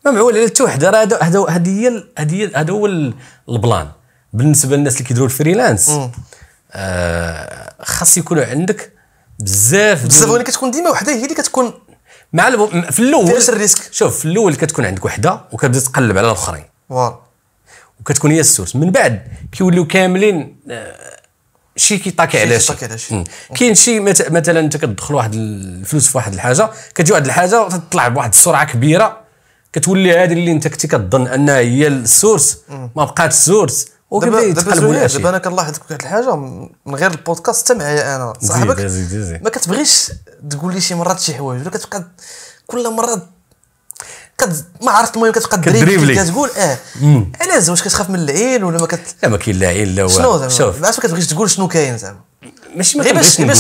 ما معول على حتى وحده راه هذا هذه هي هذه هذا هو البلان بالنسبه للناس اللي كيديروا الفريلانس آه خاص يكونوا عندك بزاف بزاف ولكن كتكون ديما وحده هي اللي كتكون مع في الاول الريسك شوف في الاول كتكون عندك وحده وكتبدا تقلب على الاخرين فوالا وكتكون هي السورس من بعد كيوليو كاملين آه شي كيطاكي على شي كاين شي مثلا انت كتدخل واحد الفلوس في واحد الحاجه كتجي واحد الحاجه وتطلع بواحد السرعه كبيره كتولي هذه اللي انت كنتي كتظن انها هي السورس ما بقاتش السورس دابا انا كنلاحظ واحد الحاجه من غير البودكاست حتى معايا انا صاحبك ما كتبغيش تقول لي شي مرات شي حوايج ولا كتبقى كل مره كد... ما عرفت المهم كتبقى دريبلي كتقول اه على واش كتخاف من العين ولا ما كت لا ما كاين لا عين لا شنو زعما شوف ما كتبغيش تقول شنو كاين زعما ماشي ما كتبغيش نقول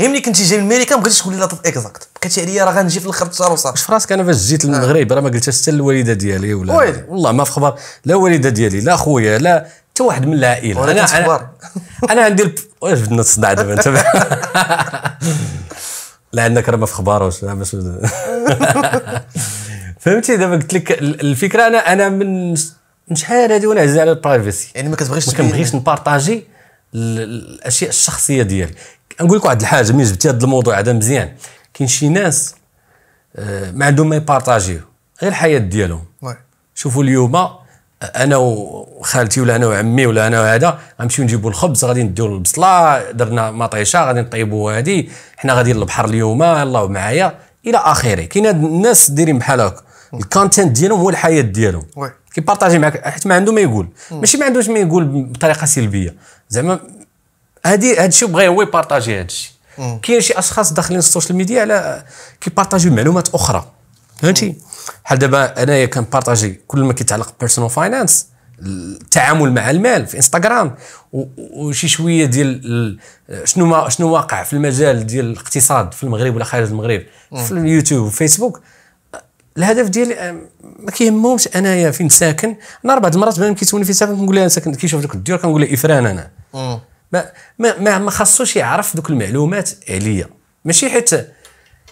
غير ملي كنتي جاي لامريكا ما بغيتش تقول لي لا اكزاكت بقيتي عليا راه غنجي في الاخر تصار وصافي في راسك انا فاش جيت آه. للمغرب راه ما قلتهاش حتى للوالده ديالي ولا والله ما في خبر لا والده ديالي لا خويا لا حتى واحد من العائله انا انا, (laughs) أنا عندي الب... واش بدنا تصدع دابا انت (laughs) لا عندك راه ما في خبار واش (laughs) فهمتي دابا قلت لك الفكره انا انا من من شحال هذه وانا عزيز على البرايفسي يعني ما كتبغيش ما كنبغيش نبارطاجي الاشياء الشخصيه ديالي نقول لك واحد الحاجه ملي جبتي هذا الموضوع هذا مزيان كاين شي ناس آه، ما عندهم ما يبارطاجيو غير الحياه ديالهم شوفوا اليوم انا وخالتي ولا انا وعمي ولا انا وهذا غنمشيو نجيبو الخبز غادي نديو البصله درنا مطيشه غادي نطيبو هادي حنا غاديين للبحر اليوم الله معايا الى اخره كاين الناس دايرين بحال هكا الكونتنت ديالهم هو الحياه ديالهم كيبارطاجي معاك حيت ما عنده ما يقول ماشي ما عندوش ما يقول بطريقه سلبيه زعما هادي هادشي بغى هو يبارطاجي هادشي كاين شي اشخاص داخلين السوشيال ميديا على كيبارطاجيو معلومات اخرى فهمتي بحال دابا انايا كنبارطاجي كل ما كيتعلق بيرسونال فاينانس التعامل مع المال في انستغرام وشي شويه ديال شنو ما شنو واقع في المجال ديال الاقتصاد في المغرب ولا خارج المغرب في اليوتيوب وفيسبوك الهدف ديالي ما كيهمهمش انايا فين ساكن انا اربع المرات بان كيسولني فين ساكن كنقول له ساكن كيشوف دوك الديور كنقول له افران انا ما ما ما خصوش يعرف دوك المعلومات عليا ماشي حيت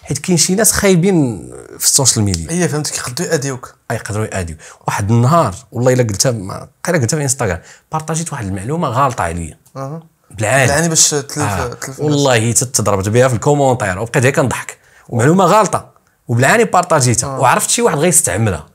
حيت كاين شي ناس خايبين في السوشيال ميديا اي فهمتك يقدروا يأذيوك يقدروا يأذيوك واحد النهار والله الا قلتها قيله قلتها في انستغرام بارطاجيت واحد المعلومه غالطه عليا اها بالعاني بالعاني باش تلف آه. تلف والله تضربت بها في الكومونتير وبقيت غير كنضحك معلومه غالطه وبالعاني بارطاجيتها آه. وعرفت شي واحد غيستعملها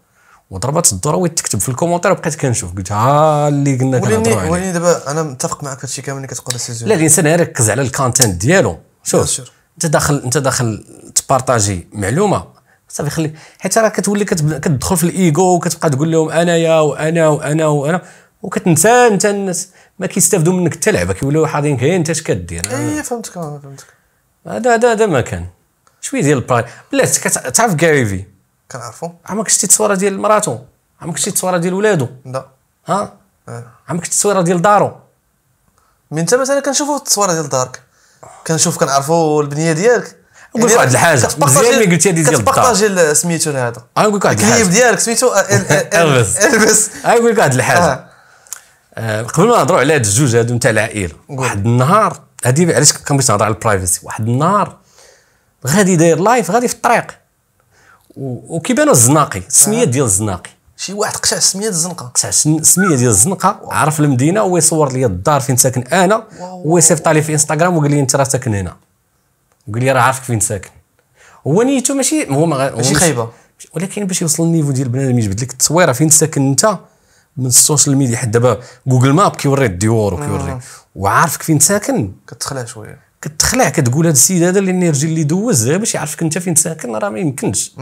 وضربت الضروي تكتب في الكومونتير وبقيت كنشوف قلت ها اللي قلنا كنهضروا وليني دابا انا متفق معك في هادشي كامل اللي كتقول لا الانسان يركز على الكونتنت ديالو شوف انت داخل انت داخل تبارطاجي معلومه صافي خلي حيت راه كتولي كتدخل في الايجو وكتبقى تقول لهم انايا وانا وانا وانا وكتنسى انت الناس ما كيستافدوا منك حتى لعبه كيوليو حاضرين كاين انت اش كدير اي فهمتك آه، فهمتك هذا هذا هذا ما كان شويه ديال البراي بلاتي كتعرف كاري في كنعرفو عمرك شتي التصويره ديال مراتو عمرك شتي التصويره ديال ولادو لا ها إيه. عمرك شتي التصويره ديال دارو من انت مثلا كنشوفو التصويره ديال دارك كنشوف كنعرفوا البنيه ديالك نقول لك واحد الحاجه مزيان ملي قلتي هذه آه، ديال الدار كتبارطاجي سميتو هذا غنقول لك واحد الحاجه الكليب ديالك سميتو البس البس غنقول لك واحد الحاجه قبل ما نهضروا على هاد الجوج هادو نتاع العائله واحد النهار هادي علاش كنبغي نهضر على البرايفسي واحد النهار غادي داير لايف غادي في الطريق وكيبانو الزناقي السميه ديال الزناقي شي واحد قشع السميه ديال الزنقه قشع السميه ديال الزنقه عرف المدينه ويصور لي الدار فين ساكن انا ويصيفط لي في انستغرام وقال لي انت راه ساكن هنا وقال لي راه عارفك فين ساكن هو نيته ماشي هو ماشي خايبه ولكن باش يوصل النيفو ديال بنادم يجبد لك التصويره فين ساكن انت من السوشيال ميديا حتى دابا جوجل ماب كيوري الديور وكيوري وعارفك فين ساكن كتخلع شويه كتخلع كتقول هذا السيد هذا اللي اللي دوز باش يعرفك انت فين ساكن راه ما يمكنش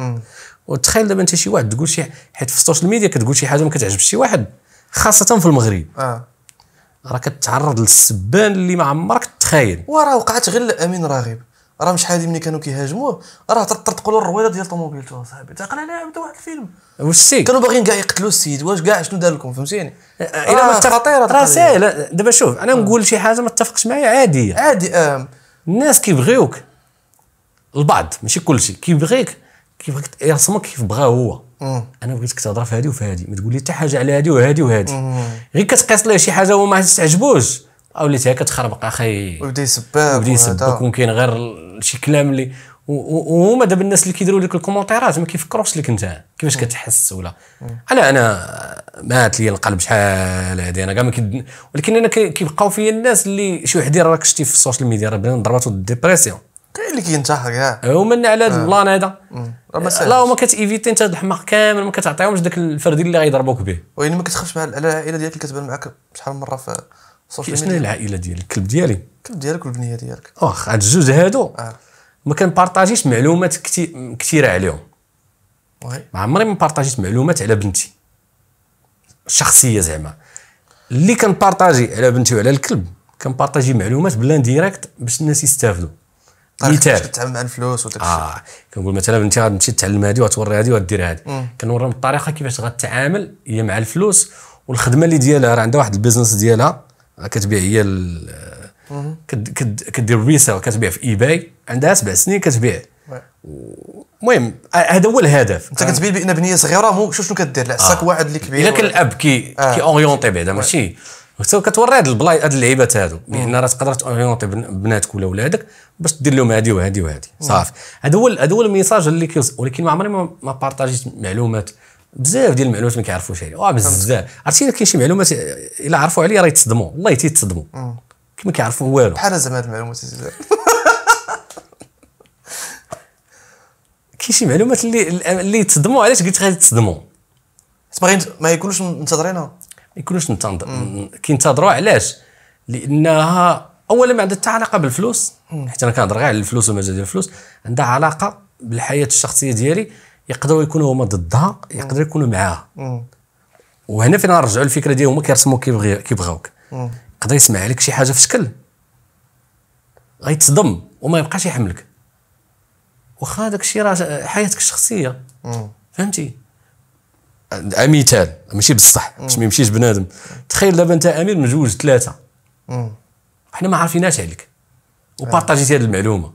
وتخيل دابا انت شي واحد تقول شي حيت في السوشيال ميديا كتقول شي حاجه ما كتعجبش شي واحد خاصه في المغرب آه. راه كتعرض للسبان اللي ما عمرك تخيل وراه وقعت غير لامين راغب راه مش حالي ملي كانوا كيهاجموه راه طرطقوا له الرويضه ديال طوموبيلته صاحبي تعقل عليه عبد واحد الفيلم واش سي كانوا باغيين كاع يقتلوا السيد واش كاع شنو دار لكم فهمتيني آه، آه، الا ما آه، خطيره راه ساهل دابا شوف انا نقول شي حاجه ما اتفقش معايا عاديه عادي آه. الناس كيبغيوك البعض ماشي كلشي كيبغيك كيف يرسمك كيف بغاه هو انا بغيتك تهضر في هذه وفي هذه ما تقول لي حتى حاجه على هذه وهذه وهذه غير كتقيس له شي حاجه هو ما او وليت هي كتخربق اخي ويبدا يسبك ويبدا يسبك ممكن غير شي كلام اللي وهما دابا الناس اللي كيديروا لك الكومونتيرات ما كيفكروش لك انت كيفاش كتحس ولا انا انا مات لي القلب شحال هذه انا كاع ما ولكن انا كيبقاو فيا الناس اللي شي واحد راك شتي في السوشيال ميديا راه ضربته ديبرسيون كاين اللي كينتحر ياك أه، هما على هذا أه. البلان هذا لا أه. هما كتيفيتي انت هذا الحماق كامل ما كتعطيهمش داك الفردي اللي غيضربوك به وين ما كتخافش مع العائله ديالك اللي كتبان معاك شحال من مره في السوشيال ميديا شنو العائله ديالك الكلب ديالي الكلب ديالك والبنيه ديالك واخ هاد الجوج هادو آه. ما كنبارطاجيش معلومات كثيره عليهم وي ما عمري ما بارطاجيت معلومات على بنتي الشخصيه زعما اللي كنبارطاجي على بنتي وعلى الكلب كنبارطاجي معلومات بلان ديريكت باش الناس يستافدوا مثال كتعلم مع الفلوس وداك اه كنقول مثلا انت غتمشي تعلم هذه وتوري هذه وتدير هذه كنوريهم الطريقه كيفاش غتعامل هي مع الفلوس والخدمه اللي ديالها راه عندها واحد البيزنس ديالها كتبيع هي كدير ريسيل كتبيع في اي باي عندها سبع سنين كتبيع المهم هذا هو الهدف انت كتبين بان بنيه صغيره شوف شنو كدير العساك آه. واحد اللي كبير الا كان الاب كي آه. كي اورينتي بعدا ماشي كتوري هاد البلاي هاد اللعيبات هادو يعني لان راه تقدر تورينتي بناتك ولا ولادك باش دير لهم هادي وهادي وهادي صافي هذا هو هذا هو الميساج اللي كيوصل ولكن ما عمري ما بارطاجيت معلومات بزاف ديال المعلومات ما كيعرفوش عليها واه بزاف عرفتي كاين شي معلومات الا عرفوا عليا راه يتصدموا والله تيتصدموا كيما كيعرفوا والو بحال زعما هاد المعلومات (laughs) كاين شي معلومات اللي اللي تصدموا علاش قلت غادي تصدموا باغيين ما يكونوش منتظرينها يكونوش كينتظروا علاش لانها اولا ما عندها حتى علاقه بالفلوس حيت انا كنهضر غير على الفلوس والمجال ديال الفلوس عندها علاقه بالحياه الشخصيه ديالي يقدروا يكونوا هما ضدها يقدروا يكونوا معاها وهنا فين نرجعوا الفكره ديال هما كيرسموا كيبغيوك يقدر يسمع عليك شي حاجه في شكل غيتصدم وما يبقاش يحملك واخا داك الشيء راه حياتك الشخصيه فهمتي مثال ماشي بصح باش ما يمشيش بنادم تخيل دابا انت امير مزوج ثلاثه حنا ما عارفيناش عليك آه. وبارطاجيتي هذه المعلومه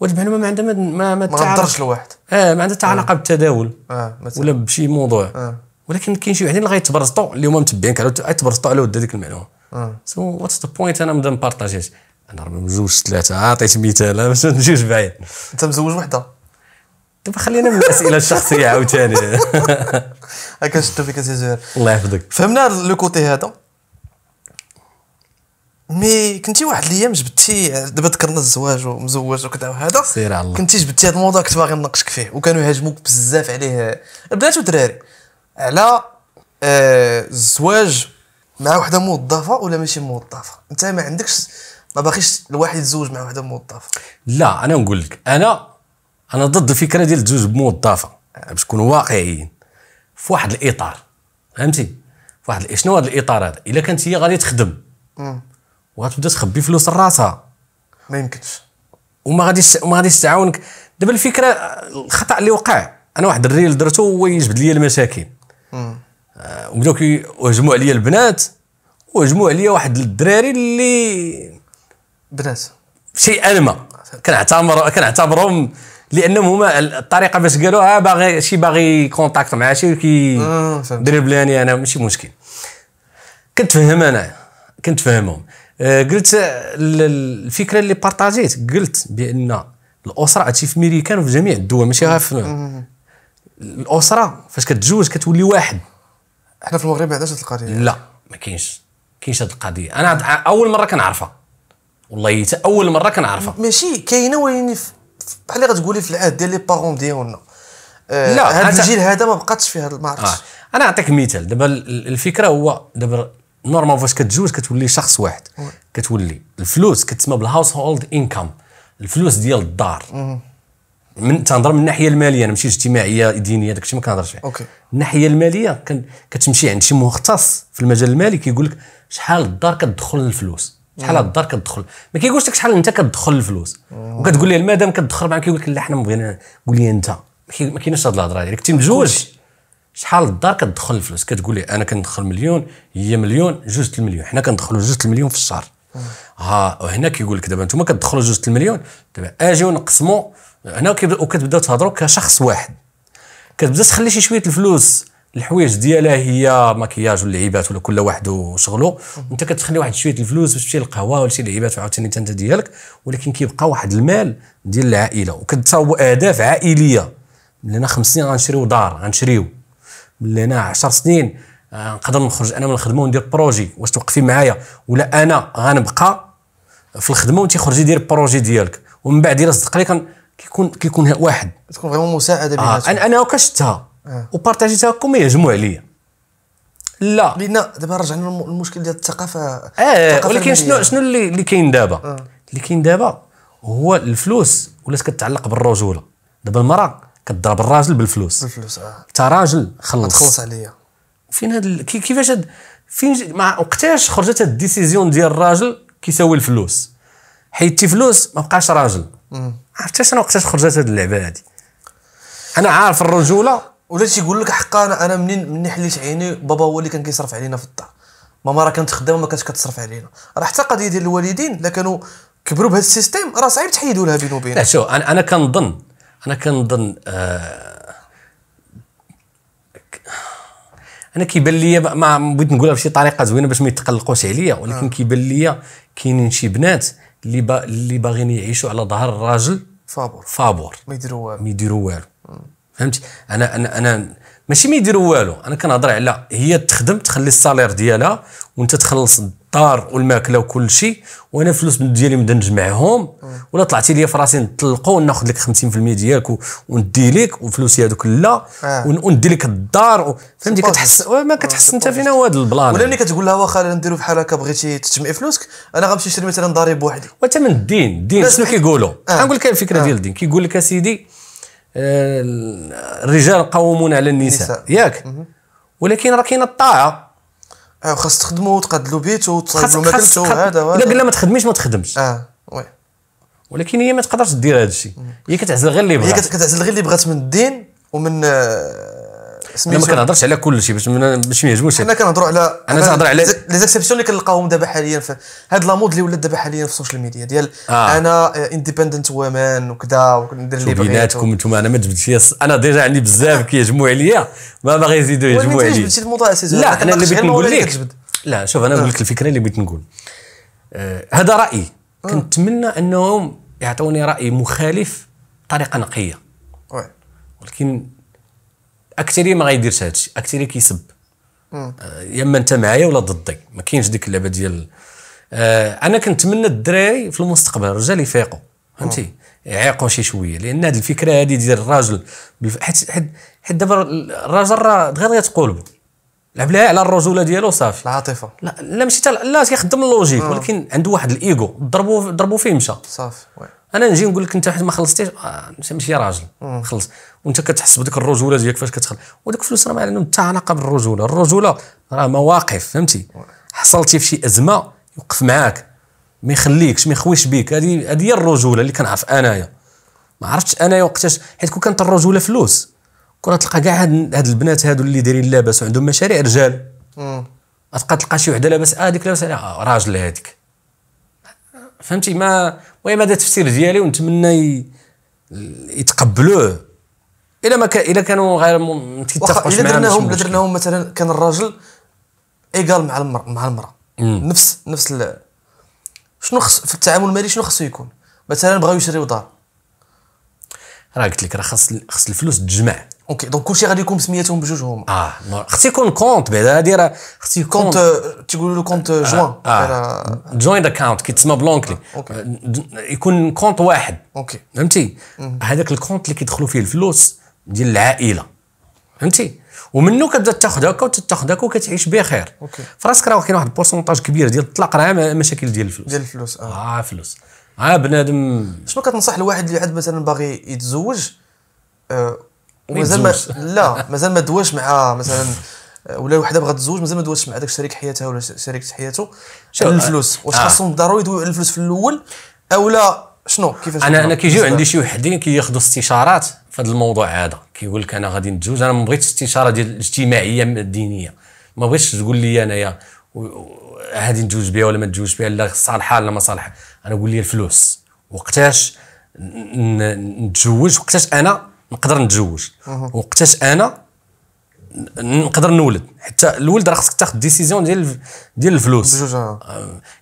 وهذه المعلومه ما عندها ما ما تعرفش الواحد اه ما عندها حتى آه. علاقه بالتداول آه ولا بشي موضوع آه. ولكن كاين شي وحدين اللي غيتبرزطوا اللي هما متبعينك على غيتبرزطوا على ود هذيك المعلومه سو واتس ذا بوينت انا مبدا انا مزوج ثلاثه عطيت مثال باش ما تمشيش بعيد انت مزوج وحده دابا خلينا من الاسئله الشخصيه عاوتاني (laughs) هكا شفتو فيك سي زهير الله يحفظك فهمنا لو كوتي هذا مي كنتي واحد الايام جبتي دابا ذكرنا الزواج ومزوج وكذا وهذا سير على الله كنتي جبتي هذا الموضوع كنت باغي نناقشك فيه وكانوا يهاجموك بزاف عليه البنات والدراري على آه، الزواج آه مع وحده موظفه ولا ماشي موظفه انت ما عندكش ما باغيش الواحد يتزوج مع وحده موظفه لا انا نقول لك انا انا ضد الفكره ديال تزوج بموظفه باش نكونوا واقعيين في واحد الاطار فهمتي في واحد شنو هذا الاطار هذا الا كانت هي غادي تخدم وغتبدا تخبي فلوس لراسها ما يمكنش وما غاديش ما غاديش تعاونك دابا الفكره الخطا اللي وقع انا واحد الريل درته هو يجبد لي المشاكل آه وبداو كيهجموا عليا البنات وهجموا عليا واحد الدراري اللي بنات شيء ما كنعتبر كنعتبرهم لانهم هما الطريقه باش قالوها باغي شي باغي كونتاكت مع شي كي آه، دربلاني انا ماشي مشكل كنت فهم انا كنت فهمهم آه، قلت الفكره اللي بارطاجيت قلت بان الاسره هادشي في ميريكان وفي جميع الدول ماشي غير في الاسره فاش كتزوج كتولي واحد حنا في المغرب ما عندناش هاد القضيه لا ما كاينش كاينش هاد القضيه انا اول مره كنعرفها والله حتى اول مره كنعرفها ماشي كاينه ولكن في بحال اللي غتقولي في العهد ديال لي بارون ديالنا آه لا هذا الجيل هذا ما بقاتش في هذا ما عرفتش آه. انا نعطيك مثال دابا الفكره هو دابا نورمال فاش كتزوج كتولي شخص واحد كتولي الفلوس كتسمى بالهاوس هولد انكم الفلوس ديال الدار من تنهضر من الناحيه الماليه انا ماشي اجتماعيه دينيه داكشي ما كنهضرش فيه اوكي الناحيه الماليه كتمشي عند شي مختص في المجال المالي كيقول لك شحال الدار كتدخل الفلوس شحال الدار كتدخل ما كيقولش لك شحال انت كتدخل الفلوس وكتقول ليه المدام كتدخل معاك كيقول لك لا حنا بغينا قول لي انت ما كاينش هاد الهضره هذه كنتي مزوج شحال الدار كتدخل الفلوس كتقول لي انا كندخل مليون هي مليون جوج المليون حنا كندخلوا جوج المليون في الشهر ها وهنا كيقول لك دابا انتم كتدخلوا جوج المليون دابا اجيو نقسموا هنا وكتبداو تهضروا كشخص واحد كتبدا تخلي شي شويه الفلوس الحوايج ديالها هي مكياج واللعيبات ولا كل واحد وشغله وانت كتخلي واحد شويه الفلوس باش تمشي للقهوه ولا شي لعيبات عاوتاني انت ديالك ولكن كيبقى واحد المال ديال العائله وكتصاوب اهداف عائليه ملينا هنا خمس سنين غنشريو دار غنشريو ملينا هنا 10 سنين آه، نقدر نخرج انا من الخدمه وندير بروجي واش توقفي معايا ولا انا غنبقى في الخدمه وانت خرجي دير البروجي ديالك ومن بعد الى صدق لي كيكون كيكون واحد كتكون فريمون مساعده بيناتهم آه انا انا كشتها آه. وبارطاجيتها هي يهجموا عليا لا لان دابا رجعنا للمشكل ديال الثقافه اه, آه، الثقافة ولكن شنو شنو اللي اللي كاين دابا آه. اللي كاين دابا هو الفلوس ولات كتعلق بالرجوله دابا المراه كضرب الراجل بالفلوس بالفلوس اه حتى راجل خلص تخلص عليا فين هاد كيفاش هاد فين مع وقتاش خرجت هاد الديسيزيون ديال الراجل كيساوي الفلوس حيدتي فلوس ما بقاش راجل عرفتي انا وقتاش خرجت هاد اللعبه هادي انا عارف الرجوله ولا تيقول لك حقا انا انا منين مني حليت عيني بابا هو اللي كان كيصرف علينا في الدار ماما راه كانت خدامه ما كانتش كتصرف علينا راه حتى قضيه ديال الوالدين الا كانوا كبروا بهذا السيستيم راه صعيب تحيدوا لها بينه وبينه لا شو انا انا كنظن انا كنظن آه انا كيبان لي ما بغيت نقولها بشي طريقه زوينه باش ما يتقلقوش عليا ولكن آه. كيبان لي كاينين شي بنات اللي با اللي باغيين يعيشوا على ظهر الراجل فابور فابور ما يديروا والو ما يديروا والو فهمتي انا انا انا ماشي ما يديروا والو انا كنهضر على هي تخدم تخلي السالير ديالها وانت تخلص الدار والماكله وكل شيء وانا الفلوس ديالي نبدا نجمعهم ولا طلعتي لي في راسي نطلقوا وناخذ لك 50% ديالك وندي لك وفلوسي هذوك لا آه. وندي لك الدار فهمتي كتحس ما آه، كتحس انت فينا هو هذا البلان ولا ملي كتقول لها واخا نديرو بحال هكا بغيتي تجمعي فلوسك انا غنمشي نشري مثلا داري بوحدي من الدين الدين شنو كيقولوا آه. غنقول لك الفكره ديال الدين كيقول لك اسيدي آه، الرجال قوامون على النساء ياك ولكن راه كاينه الطاعه اه خاص تخدموا وتقدلوا بيته وتصايبوا ماكلته وهذا وهذا الا قال ما تخدميش ما تخدمش اه وي ولكن هي ما تقدرش دير هذا الشيء هي كتعزل غير اللي بغات هي كتعزل غير اللي بغات من الدين ومن آه، انا ما كنهضرش على كل شيء باش باش ما يعجبوش انا كنهضروا على انا كنهضر على لي زاكسيبسيون اللي كنلقاوهم دابا حاليا في هاد لامود اللي ولات دابا حاليا في السوشيال ميديا ديال آه. انا انديبندنت ومان وكذا وندير اللي بغيت بيناتكم انتم انا ما جبتش انا ديجا عندي بزاف كيهجموا عليا ما باغي يزيدوا يهجموا عليا جبتي الموضوع لا انا اللي بغيت نقول لك لا شوف انا نقول لك الفكره اللي بغيت نقول آه، هذا رايي آه. كنتمنى انهم يعطوني راي مخالف بطريقه نقيه ولكن اكثريه ما غايديرش هذا الشيء اكثريه كيسب يا اما انت معايا ولا ضدي ما كاينش ديك اللعبه ديال آه، انا كنتمنى الدراري في المستقبل الرجال يفيقوا فهمتي يعيقوا شي شويه لان هذه الفكره هذه ديال الراجل حيت حيت دابا الراجل راه دغيا دغيا لعب لها على الرجوله ديالو صافي العاطفه لا لا ماشي لا كيخدم اللوجيك ولكن عنده واحد الايجو ضربوا ضربوا فيه مشى صافي انا نجي نقول لك انت حيت ما خلصتيش آه انت ماشي راجل خلص وانت كتحس بديك الرجوله ديالك فاش كتخلص وديك الفلوس راه ما عندهم حتى علاقه بالرجوله الرجوله راه مواقف فهمتي حصلتي في شي ازمه يوقف معاك ما يخليكش ما يخويش بيك هذه هذه هي الرجوله اللي كنعرف انايا ما عرفتش انايا وقتاش حيت كون كانت الرجوله فلوس كون تلقى كاع هاد, هاد البنات هادو اللي دايرين لاباس وعندهم مشاريع رجال غتبقى تلقى شي وحده لاباس هذيك آه لاباس عليها آه، راجل هذيك فهمتي ما المهم هذا التفسير ديالي ونتمنى يتقبلوه الا ما كان الا كانوا غير متيتفقوش معنا درناهم الا درناهم مثلا كان الراجل ايكال مع المرأة مع المرأة نفس نفس ال... شنو خص في التعامل المالي شنو خصو يكون مثلا بغاو يشريو دار راه قلت لك راه خص خص الفلوس تجمع اوكي دونك كلشي غادي يكون بسميتهم بجوج هما اه خص يكون كونت بعدا هادي راه خص يكون كونت تيقولوا له كونت جوان جوينت اكونت كيتسمى بلونكلي يكون كونت واحد اوكي فهمتي هذاك الكونت اللي كيدخلوا فيه الفلوس ديال العائله فهمتي ومنه كتبدا تاخذ هكا وتاخذ هكا وكتعيش بخير فراسك راه كاين واحد البورسونتاج كبير ديال الطلاق راه مشاكل ديال الفلوس ديال الفلوس اه, آه فلوس اه بنادم شنو كتنصح لواحد اللي عاد مثلا باغي يتزوج آه ومازال ما (laughs) لا مازال ما دواش مع مثلا ولا وحده بغات تزوج مازال ما دواش مع داك شريك حياتها ولا شريكه حياته على الفلوس واش آه. خاصهم ضروري يدويو على الفلوس في الاول اولا شنو كيفاش انا انا كيجيو عندي شي وحدين كياخذوا استشارات في هذا الموضوع هذا كيقول لك انا غادي نتزوج انا ما بغيتش استشاره ديال الاجتماعيه الدينيه ما بغيتش تقول لي انايا غادي نتزوج بها ولا ما نتزوجش بها لا صالحه لا ما صالحه انا قول لي الفلوس وقتاش نتزوج وقتاش انا نقدر نتزوج وقتاش انا نقدر نولد حتى الولد راه خصك تاخذ ديسيزيون ديال ديال الفلوس آه،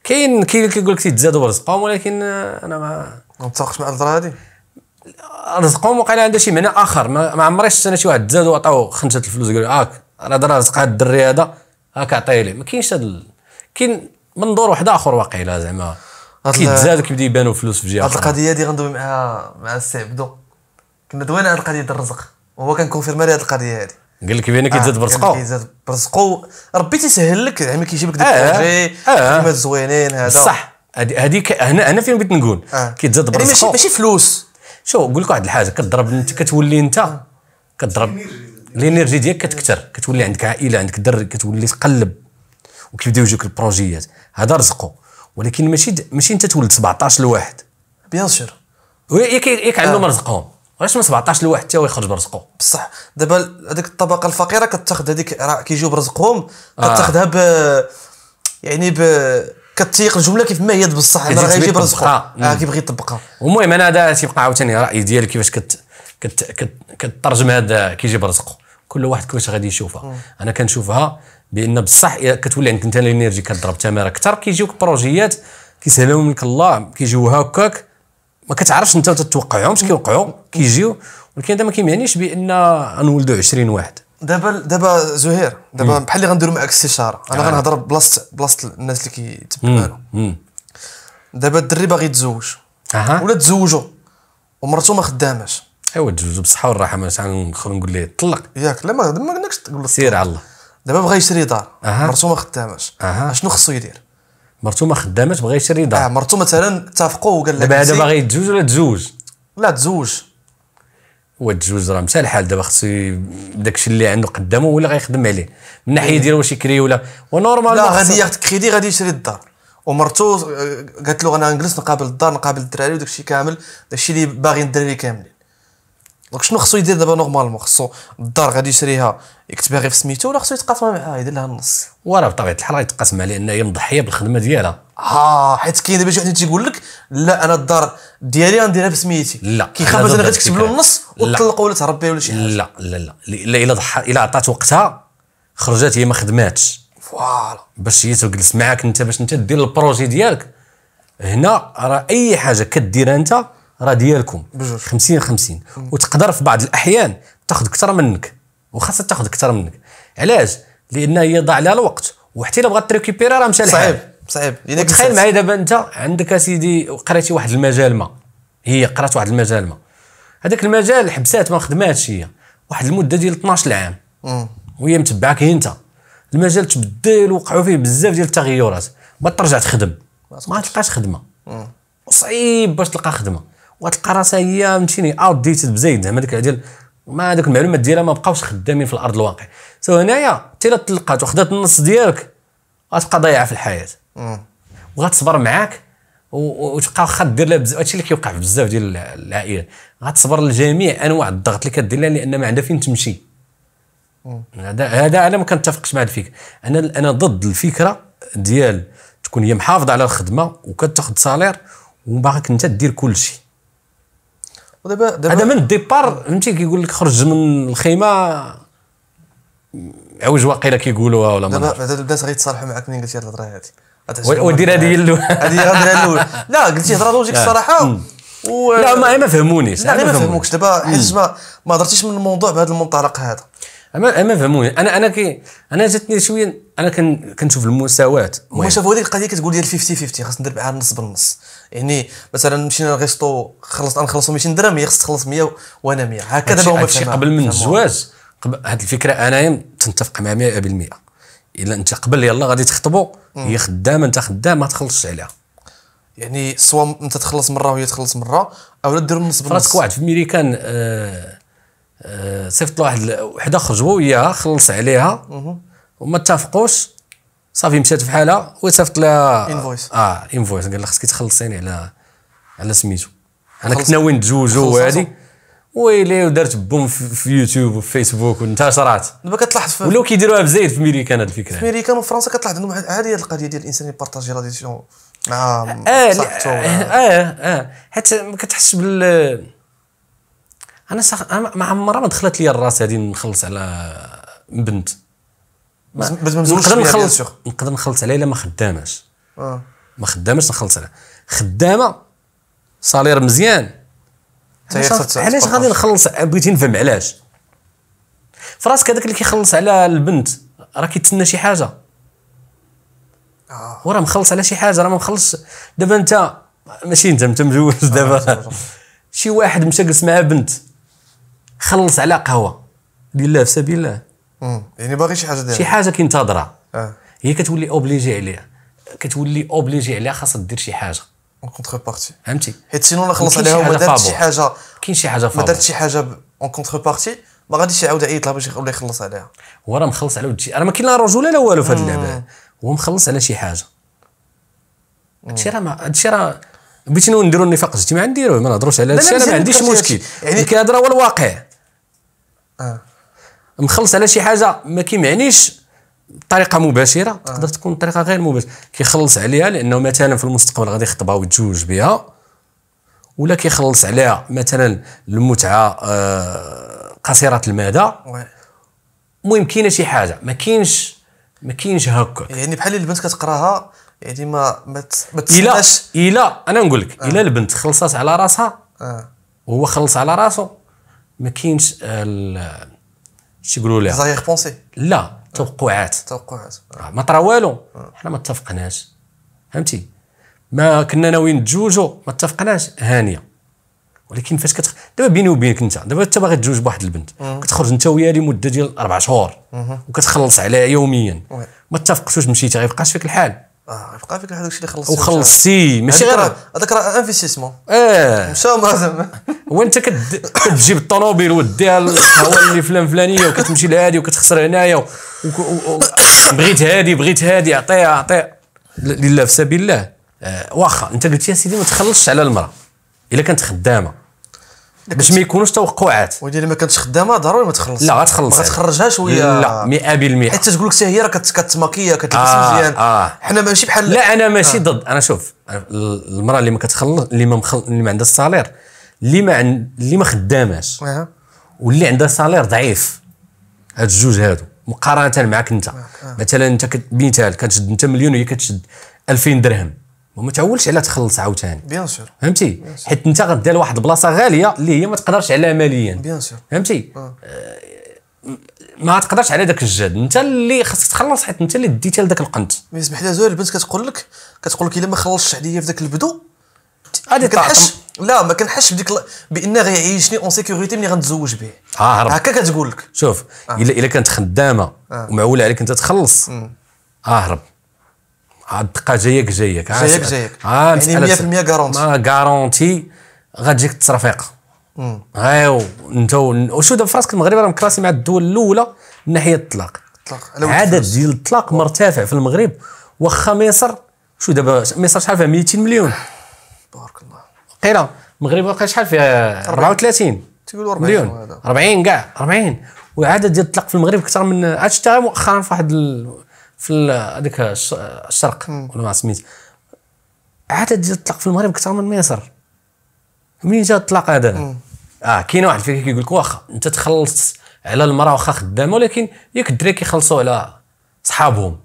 كاين كاين كيقول لك تزادوا برزقهم ولكن انا ما ما متفقش مع الهضره هذه رزقهم وقال عندها شي معنى اخر ما, عمريش انا شي واحد زاد وعطاو خمسه الفلوس قالوا هاك راه درا رزق هذا الدري هذا هاك عطيه ليه ما كاينش هذا كاين منظور واحد اخر واقيلا زعما كيتزادوا كيبدا يبانوا فلوس في جهه هذه القضيه هذه غندوي معها مع السي عبدو كنا دوينا على القضيه ديال الرزق وهو كان كونفيرما لي هذه القضيه هذه قال لك بان آه، كيتزاد برزقو كيتزاد برزقو ربي تيسهل لك زعما يعني كيجيب لك ديك آه، الحاجه كلمات آه. زوينين هذا صح هذيك هنا هنا فين بغيت نقول كيتزاد يعني برزقو ماشي ماشي فلوس شو نقول لك واحد الحاجه كضرب انت كتولي انت كضرب الانرجي ديالك كتكثر كتولي عندك عائله عندك دري كتولي تقلب وكيبداو يجيوك البروجيات هذا رزقه ولكن ماشي ماشي انت تولد 17 لواحد بيان سور ياك ياك عندهم رزقهم علاش من 17 لواحد حتى هو يخرج برزقه بصح دابا هذيك الطبقه الفقيره كتاخذ هذيك راه كيجيو برزقهم آه. كتاخذها ب يعني ب كتيق الجمله كيف ما هي بصح انا غيجي برزقه اه, آه كيبغي يطبقها المهم انا هذا تيبقى عاوتاني راي ديالي كيفاش كت كت كترجم هذا كيجي برزقه كل واحد كيفاش غادي يشوفها انا كنشوفها بان بصح كتولي عندك انت الانرجي كتضرب تماره اكثر كيجيوك بروجيات كيسهلوا منك الله كيجيو هكاك ما كتعرفش انت تتوقعهمش كيوقعوا كيجيو ولكن هذا ما كيمعنيش بان غنولدوا 20 واحد دابا دابا زهير دابا بحال اللي غنديروا معك استشاره انا آه. غنهضر بلاصه بلاصه الناس اللي كيتبعونا دابا الدري باغي يتزوج أه. ولا تزوجوا ومرته ما خداماش ايوا تزوجوا بالصحه والراحه ما نقول ليه طلق ياك لا ما قلناكش تقول سير على الله دابا بغا يشري دار أه. مرته ما خداماش أه. شنو خصو يدير مرته ما خداماش بغا يشري دار اه مرته مثلا اتفقوا وقال لك دابا هذا باغي يتزوج ولا تزوج لا تزوج وتزوج راه مثال الحال دابا خصو داكشي اللي عنده قدامه ولا غيخدم عليه من ناحيه ديال واش يكري ولا ونورمال لا غادي ياخذ كريدي غادي يشري الدار ومرته آه، قالت له انا نجلس نقابل الدار نقابل الدراري وداكشي كامل داكشي اللي باغي الدراري كاملين دونك شنو خصو يدير دابا نورمالمون خصو الدار غادي يشريها يكتبها غير في سميتو ولا خصو يتقاسم معاها يدير لها النص وراه بطبيعه الحال يتقاسمها لان هي مضحيه بالخدمه ديالها اه حيت كاين دابا شي واحد تيقول لك لا انا الدار ديالي غنديرها بسميتي لا كيخاف مثلا غتكتب له النص وتطلق ولا تربي ولا شي حاجه لا لا لا الا الا ضحى الا عطات وقتها خرجت هي ما خدماتش فوالا باش هي تجلس معاك انت باش انت دير البروجي ديالك هنا راه اي حاجه كديرها انت راه ديالكم 50 50 وتقدر في بعض الاحيان تاخذ اكثر منك وخاصها تاخذ اكثر منك علاش لان هي ضاع لها الوقت وحتى الا بغات تريكيبيري راه مشى لها صعيب صعيب تخيل معايا دابا انت عندك اسيدي قريتي واحد المجال ما هي قرات واحد المجال ما هذاك المجال حبسات ما خدماتش هي واحد المده ديال 12 عام وهي متبعك انت المجال تبدل وقعوا فيه بزاف ديال التغيرات ما ترجع تخدم ما تلقاش خدمه وصعيب باش تلقى خدمه راسها هي فهمتيني اوت ديت بزايد زعما ديك ديال ما هذوك المعلومات ديالها ما بقاوش خدامين في الارض الواقع سو هنايا حتى الا تلقات وخدات النص ديالك غتبقى ضايعه في الحياه وغتصبر معاك وتبقى واخا دير لها بزاف هادشي اللي كيوقع في بزاف ديال العائلات غتصبر لجميع انواع الضغط اللي كدير لها لان ما عندها فين تمشي هذا هذا انا ما كنتفقش مع الفكره انا انا ضد الفكره ديال تكون هي محافظه على الخدمه وكتاخذ سالير وباغيك انت دير كل شيء ودابا دابا هذا من الديبار فهمتي كيقول لك خرج من الخيمه عوج واقيلا كيقولوها ولا ما دابا بدات غير تصالح معاك منين قلتي هاد الهضره هادي ودير هذه هي الاول هذه غندير الاول (laughs) لا قلتي هضره لوجيك آه. الصراحه و... لا ما ما فهمونيش لا ما فهموكش دابا حيت ما ما هضرتيش من الموضوع بهذا المنطلق هذا اما ما فهموني انا انا كي انا جاتني شويه انا كنشوف المساواه هما شافوا هذيك القضيه كتقول ديال 50 50 خاص ندير بعها النص بالنص يعني مثلا مشينا خلص انا نخلصوا 200 درهم هي تخلص 100 وانا 100 هكا دابا هما قبل من الزواج هاد الفكره انايا تنتفق مع 100% الا انت قبل يلا غادي تخطبوا هي خدامه انت خدام ما تخلصش عليها يعني سواء انت تخلص مره وهي تخلص مره او ديروا النص بالنص راسك واحد في الميريكان آه آه واحد وحده خرجوا وياها خلص عليها وما اتفقوش صافي مشات حالها وصيفط لها انفويس اه انفويس قال لها خصك تخلصيني على على سميتو انا كنت ناوي نتزوجو وهادي ويلي ودارت بوم في يوتيوب وفي فيسبوك وانتشرات دابا كتلاحظ في ولاو كيديروها بزاف في ميريكان هاد الفكره في ميريكان وفي فرنسا كتلاحظ عندهم عادي هاد القضيه ديال الانسان يبارطاجي لا ديسيون مع آه صاحبته اه اه, آه. حتى ما كتحسش بال انا ما عمرها ما دخلت لي الراس هادي نخلص على بنت باش ما نزولش نخلص نقدر نخلص عليها الا ما خداماش آه. ما خداماش نخلص عليها خدامه صالير مزيان علاش غادي نخلص بغيتي نفهم علاش فراسك هذاك اللي كيخلص على البنت راه كيتسنى شي حاجه آه. وراه مخلص على شي حاجه راه ما مخلصش دابا انت ماشي انت انت مجوز آه، دابا آه. شي واحد مشى جلس مع بنت خلص على قهوه بالله الله في سبيل الله مم. يعني باغي شي حاجه ديالها شي حاجه كينتظرها آه. هي كتولي اوبليجي عليها كتولي اوبليجي عليها خاصها دير شي حاجه اون كونتر بارتي فهمتي حيت سينو لا خلص عليها وما دارت شي حاجه كاين شي حاجه ما دارت شي حاجه اون كونتر بارتي ما غاديش يعاود يعيط لها باش ولا يخلص عليها هو راه مخلص على ودشي راه ما كاين لا رجوله لا والو في هذه اللعبه هو مخلص على شي حاجه هادشي راه هادشي راه بغيتي نديرو النفاق الاجتماعي نديروه ما نهضروش على هادشي انا ما عنديش مشكل يعني كيهضر هو الواقع اه مخلص على شي حاجه ما كيمعنيش بطريقه مباشره آه. تقدر تكون بطريقه غير مباشره كيخلص عليها لانه مثلا في المستقبل غادي يخطبها ويتزوج بها ولا كيخلص عليها مثلا المتعه آه، قصيره المدى المهم كاينه شي حاجه ما كاينش ما كاينش هكاك يعني بحال البنت كتقراها يعني ما ما تسالش الا انا نقول لك آه. الا آه. البنت خلصات على راسها آه. وهو خلص على راسه ما كاينش تيقولوا لها زاير بونسي لا توقعات توقعات ما طرا والو حنا ما اتفقناش فهمتي ما كنا ناويين نتزوجوا ما اتفقناش هانيه ولكن فاش كتخ... دابا بيني وبينك انت دابا انت باغي تزوج بواحد البنت كتخرج انت وياها لمده ديال اربع شهور وكتخلص عليها يوميا ما اتفقتوش مشيتي غيبقاش فيك الحال اه بقى فيك هذاك الشيء اللي خلصتي وخلصتي ماشي يعني غير هذاك راه انفيستيسمون اه مشاو زعما انت كتجيب الطوموبيل وديها للقهوه اللي فلان فلانيه وكتمشي لهادي وكتخسر هنايا بغيت هادي بغيت هادي عطيها عطيها لله في سبيل الله آه، واخا انت قلت يا سيدي ما تخلصش على المراه الا كانت خدامه باش ما يكونوش توقعات ودي لما كانت خدامه ضروري ما تخلص لا غتخلص غتخرجها شويه لا 100% حتى تقول لك حتى هي راه كتماكيه كتلبس آه مزيان آه حنا ماشي بحال لا انا آه. ماشي آه ضد انا شوف المراه اللي ما كتخلص اللي ما مخل... اللي ما عندها الصالير اللي ما عن... اللي ما خداماش آه. واللي عندها صالير ضعيف هاد الجوج هادو مقارنه معك انت آه،, آه. مثلا انت كت... مثال كتشد انت مليون وهي كتشد 2000 درهم وما تعولش على تخلص عاوتاني بيان سور فهمتي حيت انت غدير لواحد البلاصه غاليه اللي هي ما تقدرش عليها ماليا بيان سور فهمتي آه. آه، ما تقدرش على داك الجهد انت اللي خاصك تخلص حيت انت اللي ديتي لذاك القنت مي صبح لها زوال البنت كتقول لك كتقول لك الا ما خلصتش عليا في ذاك البدو غادي كنحش لا ما كنحش بديك ل... بان غيعيشني اون سيكوريتي ملي غنتزوج به اه هرب هكا كتقول لك شوف آه. الا آه. الا كانت خدامه آه. ومعوله عليك انت تخلص اهرب آه عاد الدقه جايك جايك جايك جايك يعني 100% ما غارونتي غاتجيك التصرفيق هايو انت وشو دابا فراسك المغرب راه مكراسي مع الدول الاولى من ناحيه الطلاق عدد ديال الطلاق مرتفع في المغرب واخا مصر شو دابا مصر شحال فيها 200 مليون بارك الله قيله المغرب واقع شحال فيها 34 تقول 40 مليون 40 كاع 40 والعدد ديال الطلاق في المغرب اكثر من عاد شتا مؤخرا في واحد في هذاك الشرق ولا ما سميت عاد تجي تطلق في المغرب اكثر من مصر منين جا الطلاق هذا اه كاين واحد فيك كيقول لك واخا انت تخلصت على المراه واخا خدامه ولكن ياك الدراري كيخلصوا على صحابهم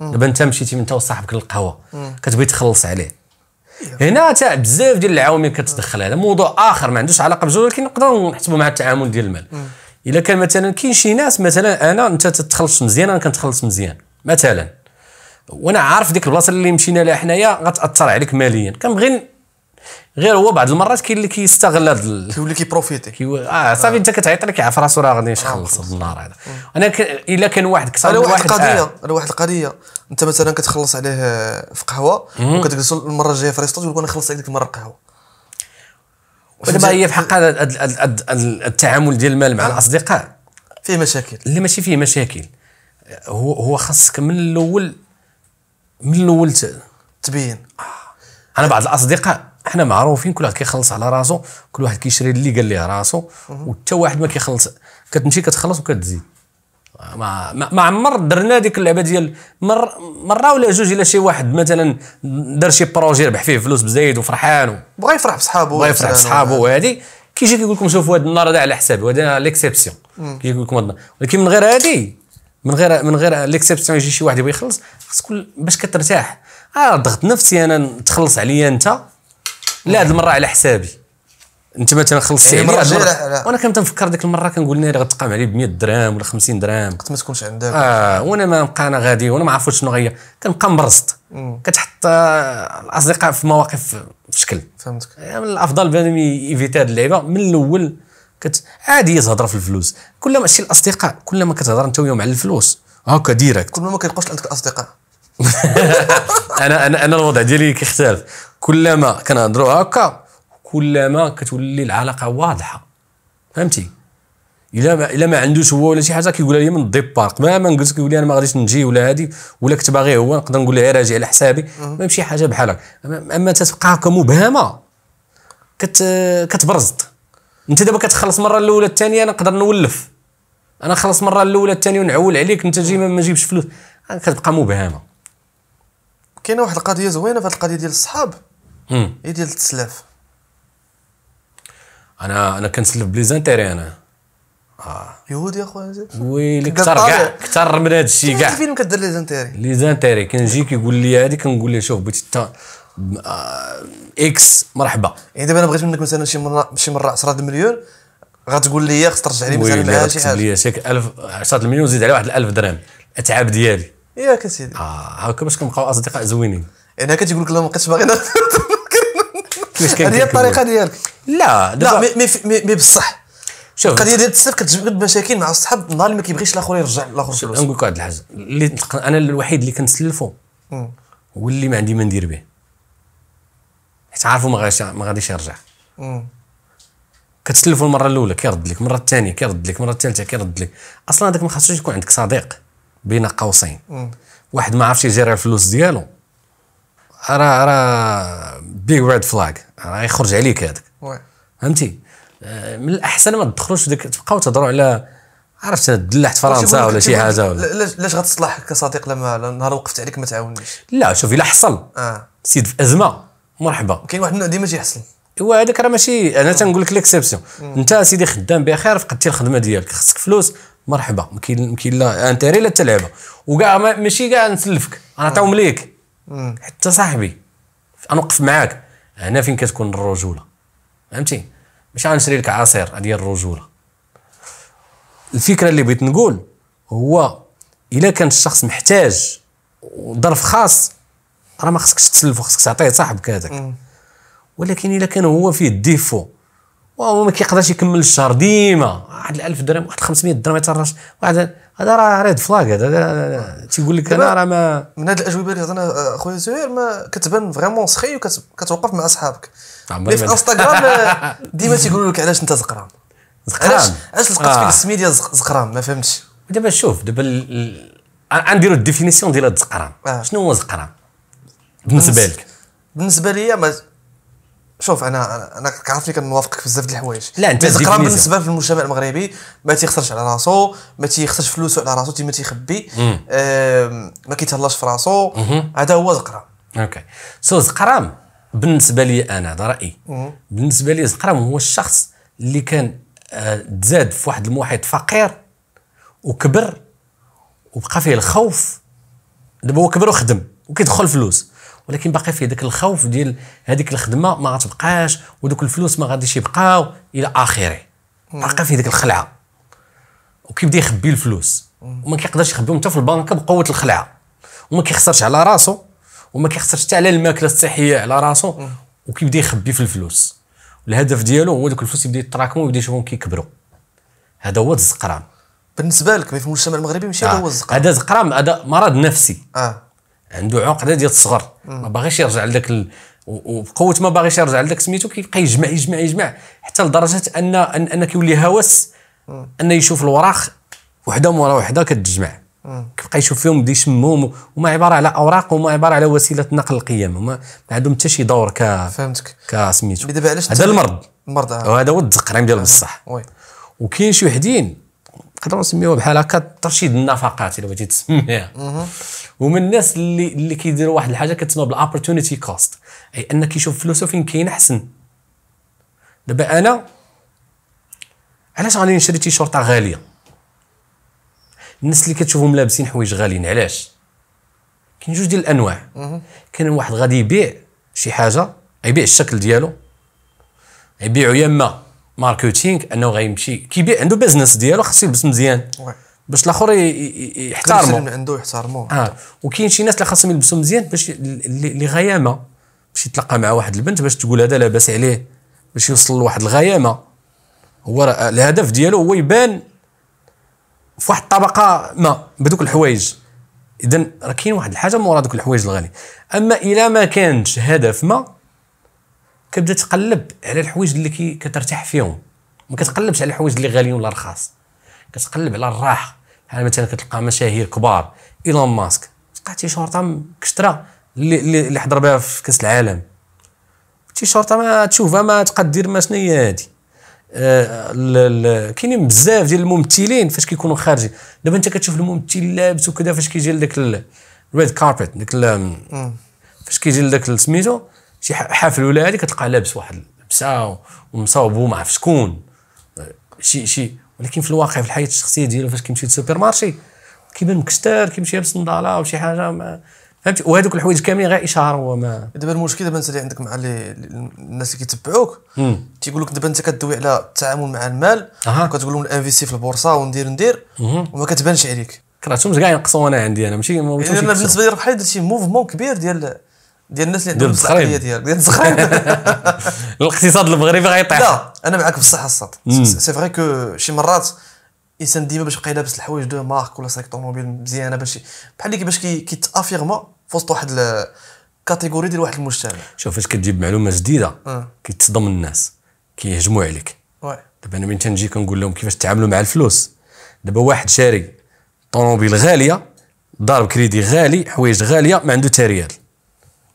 دابا انت مشيتي من انت وصاحبك للقهوه كتبغي تخلص عليه إيه. هنا تاع بزاف ديال العوامل كتدخل هذا موضوع اخر ما عندوش علاقه بالزوج ولكن نقدروا نحسبوا مع التعامل ديال المال الا كان مثلا كاين شي ناس مثلا انا انت تتخلص مزيان انا كنتخلص مزيان مثلا وانا عارف ديك البلاصه اللي مشينا لها حنايا غتاثر عليك ماليا كنبغي غير هو بعض المرات كاين اللي كيستغل هذا كيولي كيبروفيتي كيو... آه،, اه صافي انت كتعيط لك كيعرف راسو راه غادي نخلص آه. النهار هذا انا ك... الا كان واحد كثر على واحد القضيه آه. على واحد القضيه انت مثلا كتخلص عليه في قهوه وكتجلس المره الجايه في ريستو تقول نخلص عليك ديك المره القهوه ودابا هي في حق التعامل ديال المال مع آه. الاصدقاء فيه مشاكل اللي ماشي فيه مشاكل هو هو خاصك من الاول من الاول تبين آه. انا بعض الاصدقاء احنا معروفين كل واحد كيخلص على راسو كل واحد كيشري اللي قال ليه راسو وحتى واحد ما كيخلص كتمشي كتخلص وكتزيد ما ما عمر درنا ديك اللعبه ديال مر مره ولا جوج الى شي واحد مثلا دار شي بروجي ربح فيه فلوس بزايد وفرحان بغى يفرح بصحابو بغى يفرح بصحابو وهذه كيجي كيقول لكم شوفوا هذا النهار هذا على حسابي وهذا ليكسيبسيون كيقول لكم ولكن من غير هذه من غير من غير ليكسبسيون يجي شي واحد يبغي يخلص خصك باش كترتاح اه ضغط نفسي انا تخلص عليا انت لا هذه المره على حسابي انت مثلا خلصتي يعني مرة, مرة وانا كنت نفكر ديك المره كنقول ناري غتقام علي ب 100 درهم ولا 50 درهم قلت ما تكونش عندك اه وانا ما نبقى انا غادي وانا ما عرفتش شنو غيا كنبقى مبرصط كتحط آه، الاصدقاء في مواقف في شكل فهمتك يعني من الافضل بانهم ايفيتي هذه اللعيبه من الاول كت عادي تهضر في الفلوس كل ما شي الاصدقاء كل ما كتهضر انت وياهم على الفلوس هكا ديريكت كل ما كيبقاوش عندك الاصدقاء (laughs) انا انا انا الوضع ديالي كيختلف كلما كنهضروا هكا كلما كتولي العلاقه واضحه فهمتي الا ما الا ما عندوش هو ولا شي حاجه كيقول لي من الديبار ما ما نقلت كيقول لي انا ما غاديش نجي ولا هادي ولا كنت باغي هو نقدر نقول له إيه، راجع على حسابي ما شي حاجه هكا اما تتبقى هكا مبهمه كت كتبرزط انت دابا كتخلص مره الاولى الثانيه انا نقدر نولف انا خلص مره الاولى الثانيه ونعول عليك انت جي ما نجيبش فلوس كتبقى مبهمه كاينه واحد القضيه زوينه في هذه القضيه ديال الصحاب هي ديال التسلاف انا انا كنسلف بلي زانتيري انا اه يهودي اخويا ويلي كثر كاع كثر من هذا الشيء كاع فين كدير لي زانتيري لي زانتيري كنجي كيقول لي هادي كنقول له شوف بغيتي اكس مرحبا يعني دابا انا بغيت منك مثلا شي مره شي مره 10 مليون غتقول لي خاص ترجع لي مثلا معاها شي حاجه لي شي 1000 10 مليون زيد عليها واحد 1000 درهم الاتعاب ديالي ياك اسيدي اه هاكا باش كنبقاو اصدقاء زوينين يعني هكا تيقول لك لا ما بقيتش باغي هذه الطريقه ديالك لا لا مي مي مي بصح شوف القضيه ديال التسلف كتجبد مشاكل مع الصحاب نهار اللي ما كيبغيش الاخر يرجع الاخر فلوس نقول لك واحد الحاجه اللي انا الوحيد اللي كنسلفو واللي ما عندي ما ندير به حيت عارفو ما غاديش ما غاديش يرجع كتسلفو المره الاولى كيرد لك المره الثانيه كيرد لك المره الثالثه كيرد لك اصلا هذاك ما خاصوش يكون عندك صديق بين قوسين واحد ما عرفش يجري الفلوس ديالو راه راه بيغ ريد فلاغ راه يخرج عليك هذاك فهمتي آه، من الاحسن ما تدخلوش في ديك تبقاو تهضروا على عرفت دلعت فرنسا ولا شي حاجه ولا لاش غتصلح كصديق لما نهار وقفت عليك ما تعاونيش لا شوف الا حصل آه. سيد في ازمه مرحبا كاين واحد ديما تيحصل هو هذاك راه ماشي انا تنقول لك ليكسيبسيون انت سيدي خدام بخير فقدتي الخدمه ديالك خصك فلوس مرحبا ما كاين لا انتري لا تلعبه وكاع ماشي كاع نسلفك نعطيهم ليك حتى صاحبي وقف معاك هنا فين كتكون الرجوله فهمتي مش غنشري لك عصير ديال الرجوله الفكره اللي بغيت نقول هو الا كان الشخص محتاج وظرف خاص راه ما خصكش تسلفو خصك تعطيه صاحبك هذاك ولكن الا كان هو فيه الديفو وهو ما كيقدرش يكمل الشهر ديما واحد 1000 درهم واحد 500 درهم يترش واحد هذا راه ريد فلاغ هذا تيقول لك انا راه ما من هذه الاجوبه اللي هضرنا آه، خويا زهير ما كتبان فريمون سخي وكتوقف مع اصحابك آه، في انستغرام آه، ديما تيقولوا لك علاش انت زقرام زقرام علاش لقيت فيك السميه ديال زقرام ما فهمتش دابا شوف دابا غنديروا الديفينيسيون ديال الزقرام شنو هو زقرام بالنسبه لك بالنسبه لي ما شوف انا انا كعرفني كنوافقك بزاف د الحوايج لا انت القرار بالنسبه للمجتمع المغربي ما تيخسرش على راسو ما تيخسرش فلوسو على راسو ديما تيخبي ما كيتهلاش في راسو هذا هو زقرام اوكي سو زقرام بالنسبه لي انا هذا رايي بالنسبه لي زقرام هو الشخص اللي كان آه، تزاد في واحد المحيط فقير وكبر وبقى فيه الخوف دابا هو كبر وخدم وكيدخل فلوس ولكن باقي فيه داك الخوف ديال هذيك الخدمه ما غتبقاش ودوك الفلوس ما غاديش يبقاو الى اخره باقي فيه ديك الخلعه وكيبدا يخبي الفلوس وما كيقدرش يخبيهم حتى في البنكه بقوه الخلعه وما كيخسرش على راسو وما كيخسرش حتى على الماكله الصحيه على راسو وكيبدا يخبي في الفلوس الهدف ديالو هو دوك الفلوس يبدا يتراكموا ويبدا يشوفهم كيكبروا هذا هو الزقرام بالنسبه لك في المجتمع المغربي ماشي هذا آه. هو الزقرام هذا زقرام هذا مرض نفسي اه عنده عقده ديال الصغر ما باغيش يرجع لذاك ال... وبقوه ما باغيش يرجع لذاك سميتو كيبقى يجمع يجمع يجمع حتى لدرجه ان ان, أن كيولي هوس انه يشوف الوراق وحده مورا وحده كتجمع كيبقى يشوف فيهم بدا يشمهم وما عباره على اوراق وما عباره على وسيله نقل القيم ما عندهم حتى شي دور ك فهمتك كسميتو هذا المرض المرض آه. وهذا هو التزقريم ديال بصح وكاين شي وحدين نقدروا نسميوها بحال هكا ترشيد النفقات الا بغيتي تسميها ومن الناس اللي اللي كيديروا واحد الحاجه كتسمى بالابورتونيتي كوست اي ان كيشوف فلوسه فين كاين احسن دابا انا علاش غادي نشري تيشورطه غاليه الناس اللي كتشوفهم لابسين حوايج غاليين علاش كاين جوج ديال الانواع كاين واحد غادي يبيع شي حاجه يبيع الشكل ديالو يبيعو يما ماركتينغ انه غيمشي كيبيع عنده بيزنس ديالو خاصو يلبس مزيان باش الاخر يحترمو من عنده يحترمو اه وكاين شي ناس اللي خاصهم يلبسوا مزيان باش غيامه باش يتلاقى مع واحد البنت باش تقول هذا لاباس عليه باش يوصل لواحد الغيامه هو الهدف ديالو هو يبان في واحد الطبقه ما بدوك الحوايج اذا راه كاين واحد الحاجه مورا دوك الحوايج الغالي اما الى ما كانش هدف ما كتبدا تقلب على الحوايج اللي كترتاح فيهم ما كتقلبش على الحوايج اللي غاليين ولا رخاص كتقلب على الراحه بحال يعني مثلا كتلقى مشاهير كبار ايلون ماسك تلقى تيشورطه مكشتره اللي اللي, حضر بها في كاس العالم التيشورطه ما تشوفها ما تقدر ما شنو هي هادي آه كاينين بزاف ديال الممثلين فاش كيكونوا خارجين دابا انت كتشوف الممثل لابس وكذا فاش كيجي لذاك الريد كاربت ديك فاش كيجي لذاك سميتو شي حافل ولا هذه كتلقاه لابس واحد لبسه ومصاوب وما عرف شكون شي شي ولكن في الواقع في الحياه الشخصيه ديالو فاش كيمشي للسوبر مارشي كيبان مكستر كيمشي لابس نضاله وشي حاجه ما فهمتي وهذوك الحوايج كاملين غير اشهار هو ما دابا المشكل دابا انت اللي عندك مع اللي الناس اللي كيتبعوك تيقول لك دابا انت كدوي على التعامل مع المال أه. وكتقول لهم انفيستي في البورصه وندير ندير وما كتبانش عليك كرهتهم كاع ينقصوا انا عندي انا ماشي يعني انا بالنسبه لي بحال درتي موفمون كبير ديال ديال الناس اللي عندهم الصلاحيه ديالك ديال الصخرين (laughs) الاقتصاد المغربي غيطيح لا انا معاك في الصحه الصاد سي فري كو شي مرات الانسان ديما باش يبقى لابس الحوايج دو مارك ولا سايك طوموبيل مزيانه باش بحال اللي كيفاش كيتافيرما في وسط واحد الكاتيجوري ديال واحد المجتمع شوف فاش كتجيب معلومه جديده آه. كيتصدم الناس كيهجموا عليك دابا انا من تنجي كنقول لهم كيفاش تتعاملوا مع الفلوس دابا واحد شاري طوموبيل غاليه ضارب كريدي غالي حوايج غاليه ما عنده ريال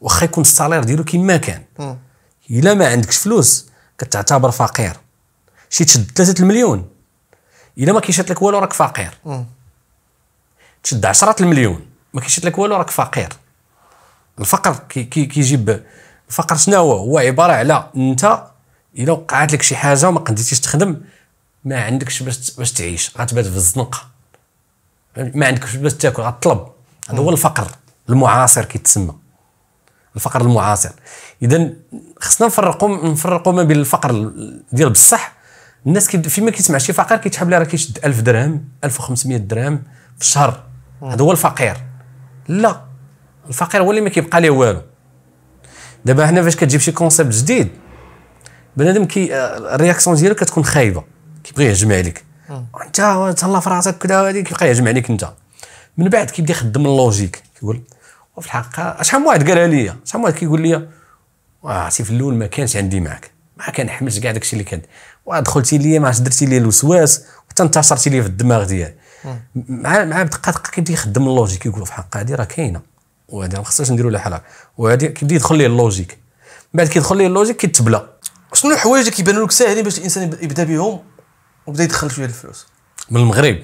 واخا يكون السالير ديالو كما كان الا ما عندكش فلوس كتعتبر فقير شي تشد 3 المليون الا ما كيشات لك والو راك فقير تشد 10 المليون ما كيشات لك والو راك فقير الفقر كي كي الفقر شنو هو هو عباره على انت الا وقعت لك شي حاجه وما قدرتيش تخدم ما عندكش باش باش تعيش غتبات في الزنقه ما عندكش باش تاكل غتطلب هذا هو الفقر المعاصر كيتسمى الفقر المعاصر اذا خصنا نفرقوا نفرقوا ما بين الفقر ديال بصح الناس كي فيما كيسمع شي فقير كيتحب لي راه كيشد 1000 درهم 1500 درهم في الشهر هذا هو الفقير لا الفقير هو اللي ما كيبقى ليه والو دابا هنا فاش كتجيب شي كونسيبت جديد بنادم كي آه، الرياكسيون ديالو كتكون خايبه كيبغي يهجم عليك انت تهلا في راسك كذا كيبقى يهجم عليك انت من بعد كيبدا يخدم اللوجيك كيقول وفي الحقيقه شحال من واحد قالها لي شحال من واحد كيقول لي عرفتي آه، في الاول ما كانش عندي معك ما كنحملش كاع داكشي اللي كان ودخلتي لي ما درتي لي الوسواس حتى انتشرتي لي في الدماغ ديالي مع مع دقه دقه كيبدا يخدم اللوجيك كيقول في الحقيقه هذه راه كاينه وهذه ما خصناش نديروا لها حل وهذه كيبدا يدخل ليه اللوجيك من بعد كيدخل ليه اللوجيك كيتبلى شنو الحوايج اللي كيبانوا لك ساهلين باش الانسان يبدا بهم وبدا يدخل شويه الفلوس من المغرب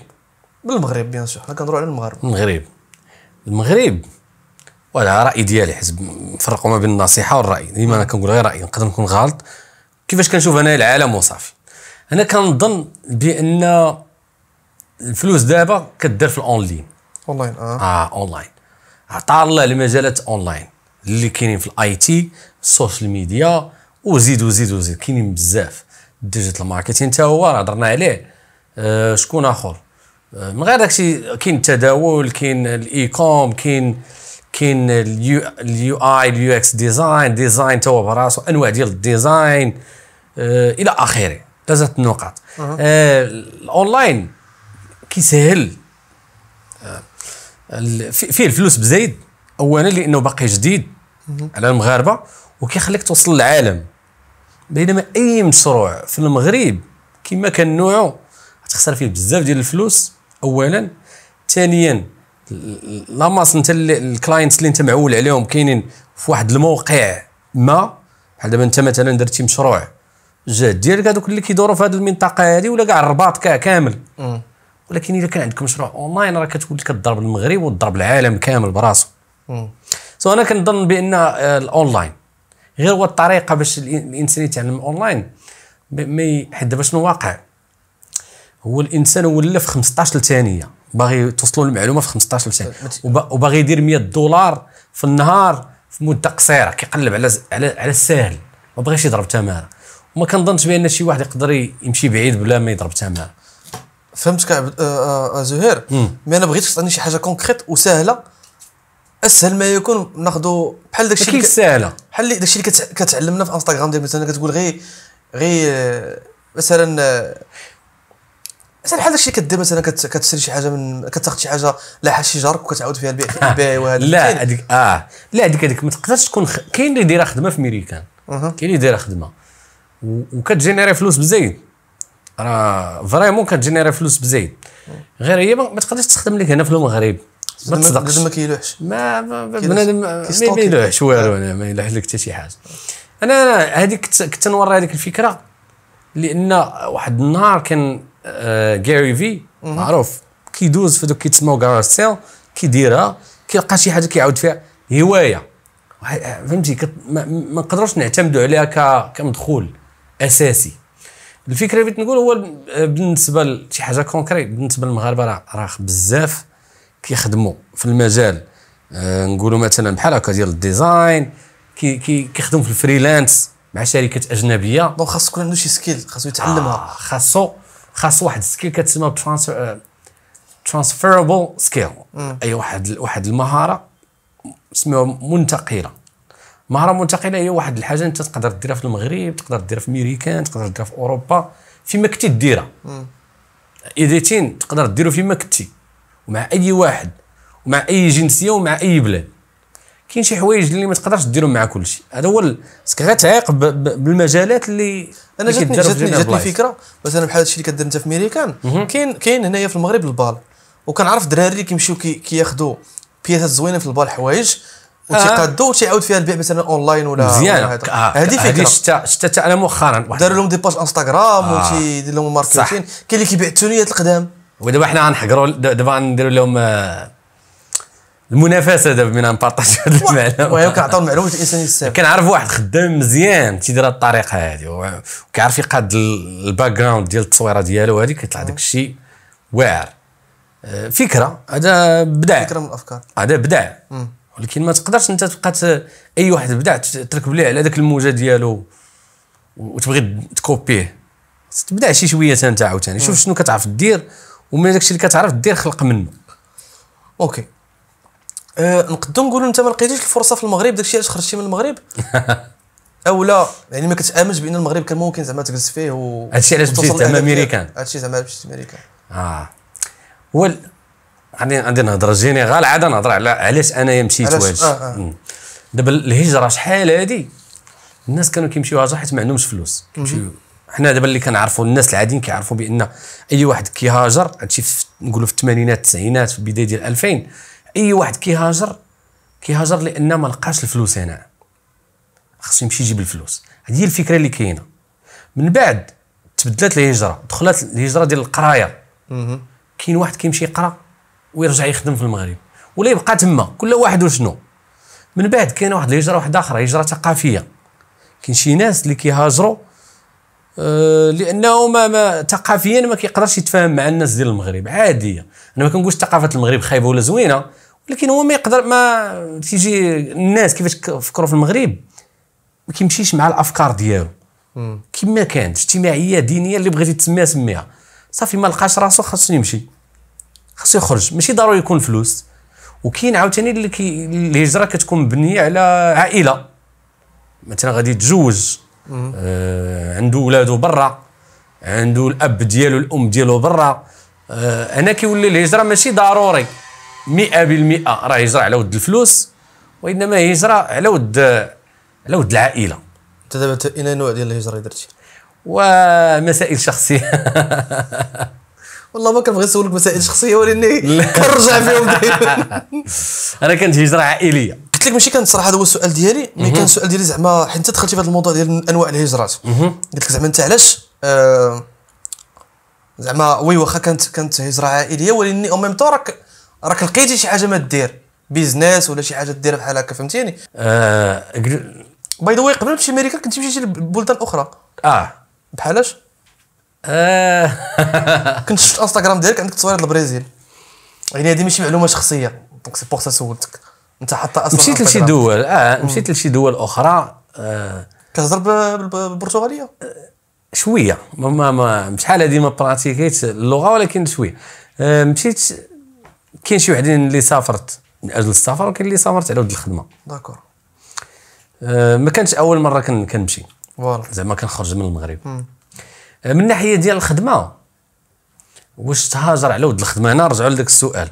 من المغرب بيان سور حنا كنهضروا على المغرب المغرب المغرب ولا راي ديالي حيت نفرقوا ما بين النصيحه والراي ديما انا كنقول غير رايي نقدر نكون غلط كيفاش كنشوف انا العالم وصافي انا كنظن بان الفلوس دابا كدير في الاونلاين اونلاين اه اه اونلاين عطى الله المجالات اونلاين اللي كاينين في الاي تي السوشيال ميديا وزيد وزيد وزيد كاينين بزاف ديجيتال ماركتين حتى هو هضرنا عليه آه شكون اخر آه من غير داكشي كاين التداول كاين الايكوم كاين كاين اليو اي اليو اكس ديزاين ديزاين توا براسو انواع ديال الديزاين آه، الى اخره ثلاثه النقاط آه الاونلاين كيسهل آه، فيه الفلوس بزايد اولا لانه باقي جديد على المغاربه وكيخليك توصل للعالم بينما اي مشروع في المغرب كما كان نوعه تخسر فيه بزاف ديال الفلوس اولا ثانيا لاماس انت الكلاينتس اللي انت معول عليهم كاينين في واحد الموقع ما بحال دابا انت مثلا درتي مشروع جاد ديالك هذوك اللي كيدوروا في هذه المنطقه هذه ولا كاع الرباط كاع كامل ولكن اذا كان عندك مشروع اونلاين راه كتولي كضرب المغرب وتضرب العالم كامل براسو سو انا كنظن بان آه، الاونلاين غير هو الطريقه باش الانسان يتعلم اونلاين ما حيت دابا شنو واقع هو الانسان ولف 15 ثانيه باغي توصلوا المعلومه في 15 ثانيه وباغي يدير 100 دولار في النهار في مده قصيره كيقلب على على على الساهل ما بغاش يضرب تماره وما كنظنش بان شي واحد يقدر يمشي بعيد بلا ما يضرب تماره فهمتك آه، آه، زهير مي انا بغيتك تعطيني شي حاجه كونكريت وسهله اسهل ما يكون ناخذوا بحال داكشي اللي سهله بحال داكشي اللي كتعلمنا في انستغرام ديال مثلا كتقول غير غير آه، مثلا حتى بحال داكشي كدير مثلا كتشري شي حاجه من كتاخذ شي حاجه لاحه شي جارك وكتعاود فيها البيع في آه. البيع وهذا لا هذيك اه لا هذيك هذيك ما تقدرش تكون خ... كاين اللي يدير خدمه في ميريكان كاين اللي يدير خدمه و... وكتجينيري فلوس بزايد راه فريمون كتجينيري فلوس بزايد غير هي ما تقدرش تخدم لك هنا في المغرب ما تصدقش ما كيلوحش ما بنادم ما يلوحش والو ما يلوحش لك حتى شي حاجه انا هذيك كنت نوري هذيك الفكره لان واحد النهار كان جاري آه، في معروف كيدوز في دوك كيتسموا كارار سيل كيديرها كيلقى شي حاجه كيعاود فيها هوايه فهمتي ما نقدروش نعتمدوا عليها كمدخول اساسي الفكره اللي نقول هو آه، بالنسبه لشي حاجه كونكريت بالنسبه للمغاربه راه بزاف كيخدموا في المجال آه، نقولوا مثلا بحال هكا ديال الديزاين كي كي كيخدم في الفريلانس مع شركات اجنبيه دونك خاصو يكون عنده شي سكيل خاصو يتعلمها آه خاصو خاص واحد سكيل كتسمى ترانسفيربل آه، سكيل اي واحد واحد المهاره سميوها منتقله مهاره منتقله هي واحد الحاجه انت تقدر ديرها في المغرب تقدر ديرها في ميريكان تقدر ديرها في اوروبا فيما كنتي ديرها ايديتين تقدر ديرو فيما كنتي ومع اي واحد ومع اي جنسيه ومع اي بلاد كاين شي حوايج اللي ما تقدرش ديرهم مع كلشي هذا هو خاصك تعيق بالمجالات اللي انا جاتني جاتني جاتني فكره مثلا بحال هادشي اللي كدير انت في ميريكان كاين كاين هنايا في المغرب البال وكنعرف دراري اللي كيمشيو كياخذوا بياسات زوينه في البال حوايج وتيقادو آه. وتيعاود فيها البيع مثلا اونلاين ولا مزيان آه، هذه فكره فكره شتا شتا انا مؤخرا داروا لهم دي باج انستغرام آه. وتيدير لهم ماركتين كاين اللي كيبيع التونيات القدام ودابا حنا غنحقروا دابا غنديروا لهم آه المنافسه دابا من نبارطاجي هذا المعلومه وي كنعطيو المعلومات الانسان يستافد كنعرف واحد خدام مزيان تيدير هذه الطريقه هذه وكيعرف يقاد الباك جراوند ديال التصويره ديالو هذه كيطلع داك آه. الشيء واعر آه، فكره هذا بدع فكره من الافكار هذا بدع ولكن ما تقدرش انت تبقى اي واحد بدع تركب ليه على داك الموجه ديالو وتبغي تكوبيه تبدع شي شويه انت عاوتاني شوف شنو كتعرف دير ومن داك الشيء اللي كتعرف دير خلق منه اوكي آه، نقدر نقولوا انت ما لقيتيش الفرصه في المغرب داكشي علاش خرجتي من المغرب (laughs) او لا يعني ما كتامنش بان المغرب كان ممكن زعما تجلس فيه و هادشي علاش مشيت زعما امريكان هادشي زعما مشيت امريكان اه هو ول... غادي غادي نهضر جينيرال عاد نهضر على علاش انايا مشيت واش آه، آه. دابا الهجره شحال هادي الناس كانوا كيمشيو هاجر حيت ما عندهمش فلوس كيمشيو حنا دابا اللي كنعرفوا الناس العاديين كيعرفوا بان اي واحد كيهاجر هادشي نقولوا في الثمانينات التسعينات في البدايه ديال 2000 اي واحد كيهاجر كيهاجر لان ما لقاش الفلوس هنا خاصو يمشي يجيب الفلوس هذه هي الفكره اللي كاينه من بعد تبدلت الهجره دخلت الهجره ديال القرايه كاين واحد كيمشي يقرا ويرجع يخدم في المغرب ولا يبقى تما كل واحد وشنو من بعد كاينه واحد الهجره واحده اخرى هجره ثقافيه كاين شي ناس اللي كيهاجروا آه، لانه ما, ما ثقافيا ما كيقدرش يتفاهم مع الناس ديال المغرب عاديه انا ما كنقولش ثقافه المغرب خايبه ولا زوينه ولكن هو ما يقدر ما تيجي الناس كيفاش فكروا في المغرب ما كيمشيش مع الافكار ديالو كما كانت اجتماعيه دينيه اللي بغيتي تسميها سميها صافي ما لقاش راسو خاصو يمشي خاصو يخرج ماشي ضروري يكون فلوس وكاين عاوتاني اللي كي الهجره كتكون مبنيه على عائله مثلا غادي يتزوج آه عنده ولادو برا عنده الاب ديالو الام ديالو برا آه كيولي الهجره ماشي ضروري 100% راه هجره على ود الفلوس وانما هجره على ود على ود العائله انت دابا اين نوع ديال الهجره اللي درتي ومسائل شخصيه (laughs) والله ما كنبغي نسولك مسائل شخصيه ولكن كنرجع فيهم دائما (laughs) انا كانت هجره عائليه قلت لك ماشي كان صراحه هذا هو السؤال ديالي مي كان السؤال ديالي زعما حيت دخلتي في هذا الموضوع ديال انواع الهجرات قلت لك زعما انت علاش آه، زعما وي واخا كانت كانت هجره عائليه ولكن اون ميم طون راك راك لقيتي شي حاجه ما دير بيزنس ولا شي حاجه دير بحال هكا فهمتيني آه باي ذا واي قبل ما تمشي امريكا كنت مشيتي لبلدان اخرى اه بحالاش آه (laughs) كنت شفت انستغرام ديالك عندك تصوير البرازيل يعني هذه ماشي معلومه شخصيه دونك سي بوغ سا سولتك انت حتى اصلا مشيت لشي دول اه مشيت لشي دول اخرى آه كتهضر بالبرتغاليه آه، شويه ما ما شحال هذه ما براتيكيت اللغه ولكن شويه آه مشيت كاين شي وحدين اللي سافرت من اجل السفر وكاين اللي سافرت على ود الخدمه داكور آه ما كانش اول مره كنمشي زعما كنخرج من المغرب آه من الناحيه ديال الخدمه واش تهاجر على ود الخدمه هنا نرجعوا لذاك السؤال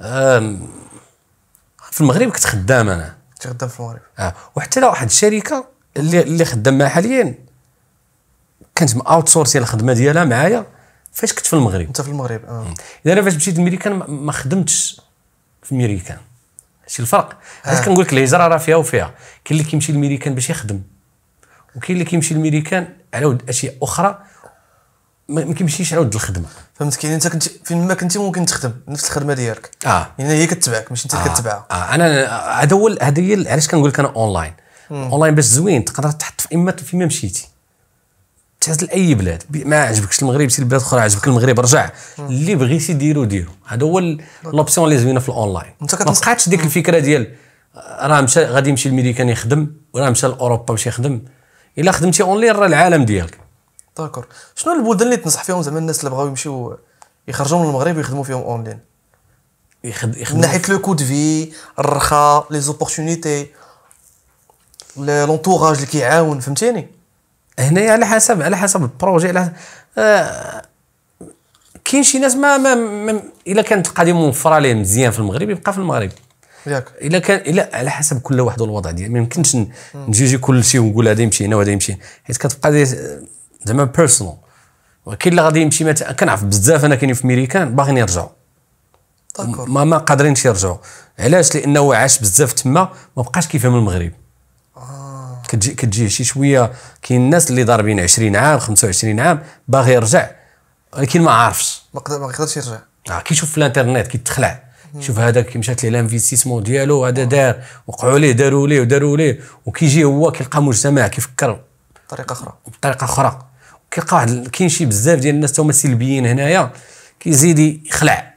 آه في المغرب كنت خدام انا كنت خدام في المغرب اه وحتى لا واحد الشركه اللي اللي خدام معها حاليا كانت اوت سورسي الخدمه ديالها معايا فاش كنت في المغرب انت في المغرب اه اذا انا فاش مشيت لميريكان ما خدمتش في ميريكان شي الفرق علاش آه. كنقول لك الهجره راه فيها وفيها كاين اللي كيمشي لميريكان باش يخدم وكاين اللي كيمشي لميريكان على اشياء اخرى ما كيمشيش عاود الخدمه فهمت كاين انت كنت فين ما كنتي ممكن تخدم نفس الخدمه ديالك اه يعني هي كتبعك ماشي انت آه. كتبعها اه انا هذا هو هذا هي علاش كنقول لك انا اونلاين اونلاين باش زوين تقدر تحط في اما فين ما مشيتي تعزل اي بلاد ما عجبكش المغرب سير لبلاد اخرى عجبك المغرب رجع اللي بغيتي ديرو ديرو هذا هو لوبسيون اللي زوينه في الاونلاين ما بقاتش ديك الفكره ديال آه، راه مشى غادي يمشي الميريكان يخدم وراه مشى لاوروبا باش يخدم الا خدمتي اونلاين راه العالم ديالك داكور شنو البلدان اللي تنصح فيهم زعما الناس اللي بغاو يمشيو يخرجوا من المغرب ويخدموا فيهم اونلاين يخد يخدم من ناحيه لو كود في الرخاء لي زوبورتونيتي لونتوراج اللي كيعاون فهمتيني هنايا على حسب على حسب البروجي على آه كاين شي ناس ما ما, ما الا كانت القضيه موفره ليه مزيان في المغرب يبقى في المغرب ياك الا كان الا على حسب كل واحد والوضع ديالو ما يمكنش نجيجي كل شيء ونقول هذا يمشي هنا وهذا يمشي حيت كتبقى زعما بيرسونال ولكن اللي غادي يمشي مثلا كنعرف بزاف انا كاينين في ميريكان باغيين يرجعوا داكور ما ما قادرينش يرجعوا علاش لانه عاش بزاف تما ما بقاش كيفهم المغرب آه. كتجي كتجي شي شويه كاين الناس اللي ضاربين 20 عام 25 عام باغي يرجع ولكن ما عارفش ما يقدرش يرجع اه كيشوف في الانترنت كيتخلع شوف هذاك مشات ليه لانفيستيسمون ديالو هذا دار وقعوا ليه داروا ليه وداروا ليه وكيجي هو كيلقى مجتمع كيفكر بطريقه اخرى بطريقه اخرى كيلقى واحد كاين شي بزاف ديال الناس هما سلبيين هنايا كيزيد يخلع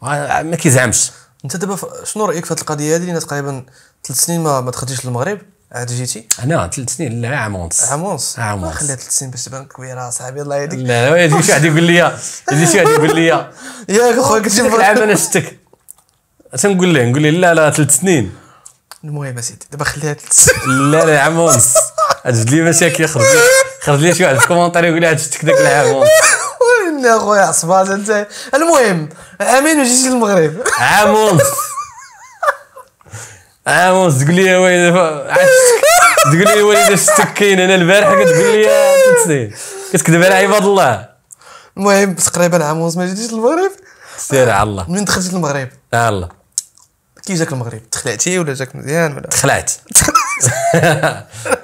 ما كيزعمش انت دابا شنو رايك في هذه القضيه هذه اللي تقريبا ثلاث سنين ما, ما دخلتيش للمغرب عاد جيتي انا ثلاث سنين لا عام ونص عام ونص عام ونص خليها ثلاث سنين باش تبان كبيره صاحبي الله يهديك لا يجي شي واحد يقول لي يجي شي واحد يقول لي ياك اخويا كنت العام انا شتك تنقول له نقول له لا لا ثلاث سنين المهم اسيدي دابا خليها ثلاث سنين لا لا عام ونص (laughs) لي مشاكل خرجت خرج لي شي واحد في الكومونتير يقول لي شفتك ذاك العام وين اخويا عصبات انت المهم عامين وجيت للمغرب عام ونص عام ونص تقول لي ويلي تقول لي ويلي شفتك كاين انا البارح كتقول لي كتكذب على عباد الله المهم تقريبا عام ونص ما جيتش للمغرب سير على الله منين دخلت للمغرب؟ الله كي جاك المغرب تخلعتي ولا جاك مزيان ولا تخلعت (laughs)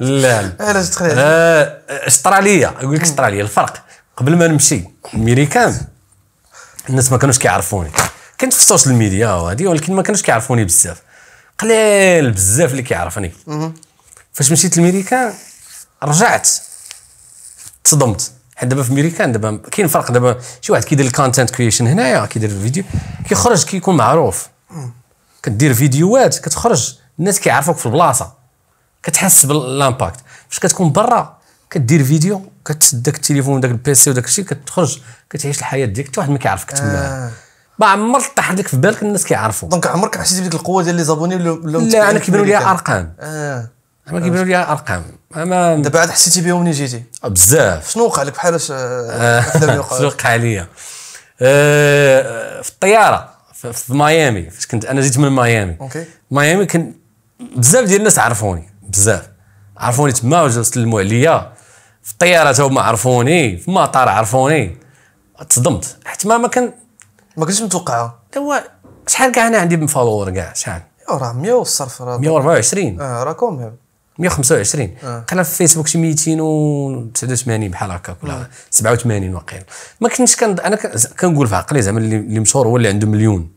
لا علاش (laughs) تخيل آه، استراليا يقول لك استراليا الفرق قبل ما نمشي الميريكان الناس ما كانوش كيعرفوني كنت في السوشيال ميديا وهادي ولكن ما كانوش كيعرفوني بزاف قليل بزاف اللي كيعرفني فاش مشيت لميريكان رجعت تصدمت حيت دابا في ميريكان دابا كاين فرق دابا شي واحد كيدير الكونتنت كريشن هنايا كيدير الفيديو كيخرج كيكون معروف كدير فيديوهات كتخرج الناس كيعرفوك في البلاصه كتحس بالامباكت فاش كتكون برا كدير فيديو كتسد داك التليفون وداك البيسي وداك الشيء كتخرج كتعيش الحياه ديالك حتى واحد ما كيعرفك آه. تما ما عمر طاح لك في بالك الناس كيعرفوا دونك عمرك حسيت بديك القوه ديال لي زابوني ولا لا انا كيبانوا لي ارقام اه انا كيبانوا لي ارقام اما دابا عاد حسيتي بهم منين جيتي آه، بزاف شنو وقع لك بحال آه، شنو وقع ليا في الطياره في ميامي فاش كنت انا جيت من ميامي اوكي ميامي كان بزاف ديال الناس عرفوني بزاف عرفوني تما وجاو سلموا عليا في الطياره تا هما عرفوني في المطار عرفوني تصدمت حيت ما ما كان ما كنتش متوقعها هو شحال كاع انا عندي من فالور كاع شحال راه 100 والصرف راه 124 اه راه كوميم 125 آه. قال في الفيسبوك شي 289 بحال هكا ولا 87 آه. واقيلا ما كنتش كنض... انا كنقول في عقلي زعما اللي مشهور هو اللي عنده مليون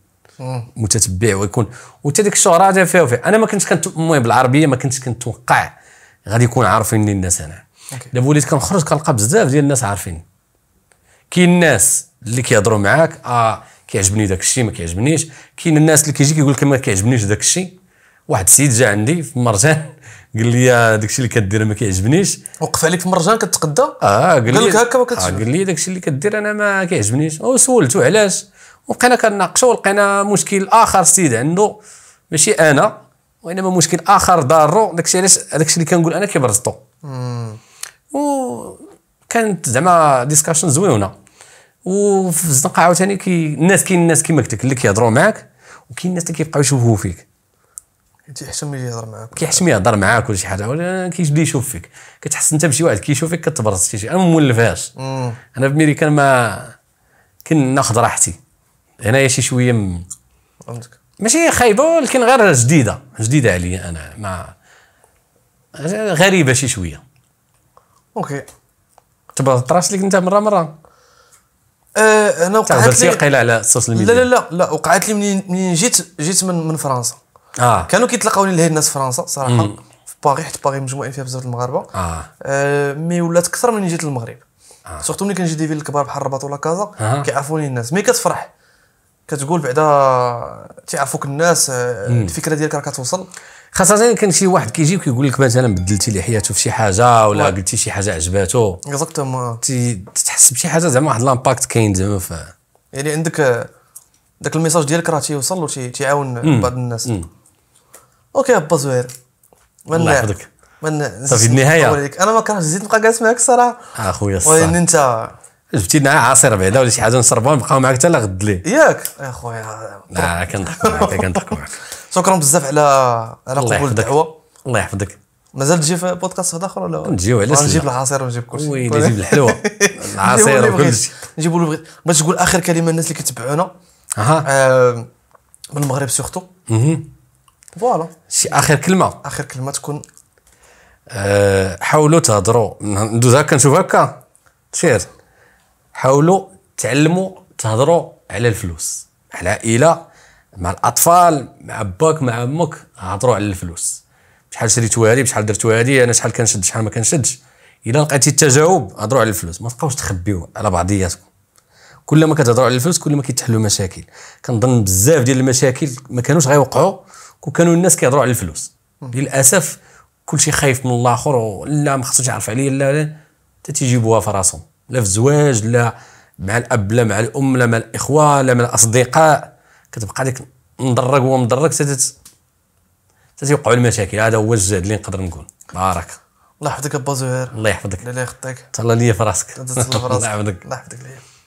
متتبع ويكون وحتى ديك الشهره هذا فيها وفيها انا ما كنتش كنت المهم بالعربيه ما كنتش كنتوقع غادي يكون عارفيني الناس انا دابا وليت كنخرج كنلقى بزاف ديال الناس عارفيني كاين الناس اللي كيهضروا معاك اه كيعجبني داك الشيء ما كيعجبنيش كاين الناس اللي كيجي كيقول لك ما كيعجبنيش داك الشيء واحد السيد جا عندي في مرجان (laughs) قال لي آه، داك الشيء اللي كدير ما كيعجبنيش وقف عليك في مرجان كتقدى اه قال لي قال لك هكا ما كتعجبنيش آه، قال لي داك الشيء اللي كدير انا ما كيعجبنيش وسولته علاش وبقينا كناقشوا ولقينا مشكل اخر السيد عنده ماشي انا وانما مشكل اخر ضارو داكشي علاش داكشي اللي كنقول انا كيبرزطو و كانت زعما ديسكاشن زويونه وفي الزنقه عاوتاني كي الناس كاين الناس كيما قلت لك اللي كيهضروا معاك وكاين الناس اللي كيبقاو يشوفوا فيك كيحشم يهضر معاك كيحشم يهضر معاك ولا شي حاجه ولا كيبدا يشوف فيك كتحس انت بشي واحد كيشوف فيك كتبرز شي شي انا مولفهاش انا في ميريكان ما كناخذ راحتي هنايا شي شويه م... ماشي خايبه ولكن غير جديده جديده عليا انا ما غريبه شي شويه اوكي تبغى تراس لك انت مره مره أه انا وقعت لي قيل على السوشيال ميديا لا لا لا لا وقعت لي منين منين جيت جيت من من فرنسا اه كانوا كيتلاقاوني لهي الناس في فرنسا صراحه مم. في باغي حيت باغي مجموعين فيها بزاف المغاربه آه. آه مي ولات اكثر من جيت للمغرب آه. سورتو ملي كنجي دي فيل الكبار بحال الرباط ولا كازا آه. كيعرفوني الناس مي كتفرح كتقول بعدا تيعرفوك الناس آه، الفكره ديالك راه كتوصل خاصة كان شي واحد كيجي وكيقول لك مثلا بدلتي لي حياته في شي حاجة ولا قلتي شي حاجة عجباتو اكزاكتومون تحس بشي حاجة زعما واحد لامباكت كاين زعما يعني عندك آه، داك الميساج ديالك راه تيوصل وتيعاون بعض الناس مم. اوكي با زهير الله يحفظك صافي النهاية انا ما كرهتش زيد نبقى جالس معاك الصراحة اخويا الصراحة ولكن انت جبتي لنا عصير بعدا ولا شي حاجه نشربها نبقاو معاك حتى لغد لي ياك اخويا لا كنضحكوا معاك كنضحكوا معاك (laughs) شكرا بزاف على على قبول الدعوه الله يحفظك مازال تجي في بودكاست واحد اخر ولا نجيو علاش نجيب العصير ونجيب كل شيء ويلي نجيب الحلوه (laughs) العصير شيء نجيبو اللي بغيت بغيت تقول اخر كلمه للناس اللي كتبعونا اها آه، من المغرب سورتو فوالا شي اخر كلمه اخر كلمه تكون آه، حاولوا تهضروا ندوز هكا نشوف هكا تشير حاولوا تعلموا تهضروا على الفلوس مع العائله مع الاطفال مع باك مع امك هضروا على الفلوس شحال شريتو هادي بشحال درتو هادي انا شحال كنشد شحال ما كنشدش الا لقيتي التجاوب هضروا على الفلوس ما تبقاوش تخبيو على بعضياتكم كل ما كتهضروا على الفلوس كل ما كيتحلوا مشاكل كنظن بزاف ديال المشاكل ما كانوش غيوقعوا كون كانوا الناس كيهضروا على الفلوس للاسف كلشي خايف من الاخر ولا ما خصوش يعرف عليا لا تيجيبوها في راسهم لا في الزواج لا مع الاب لا مع الام لا مع الاخوه لا مع الاصدقاء كتبقى ديك مضرك ومضرك تتوقعوا المشاكل هذا هو الجهد اللي نقدر نقول بارك الله يحفظك ابا زهير الله يحفظك الله يخطيك تهلا ليا في راسك (laughs) الله يحفظك الله يحفظك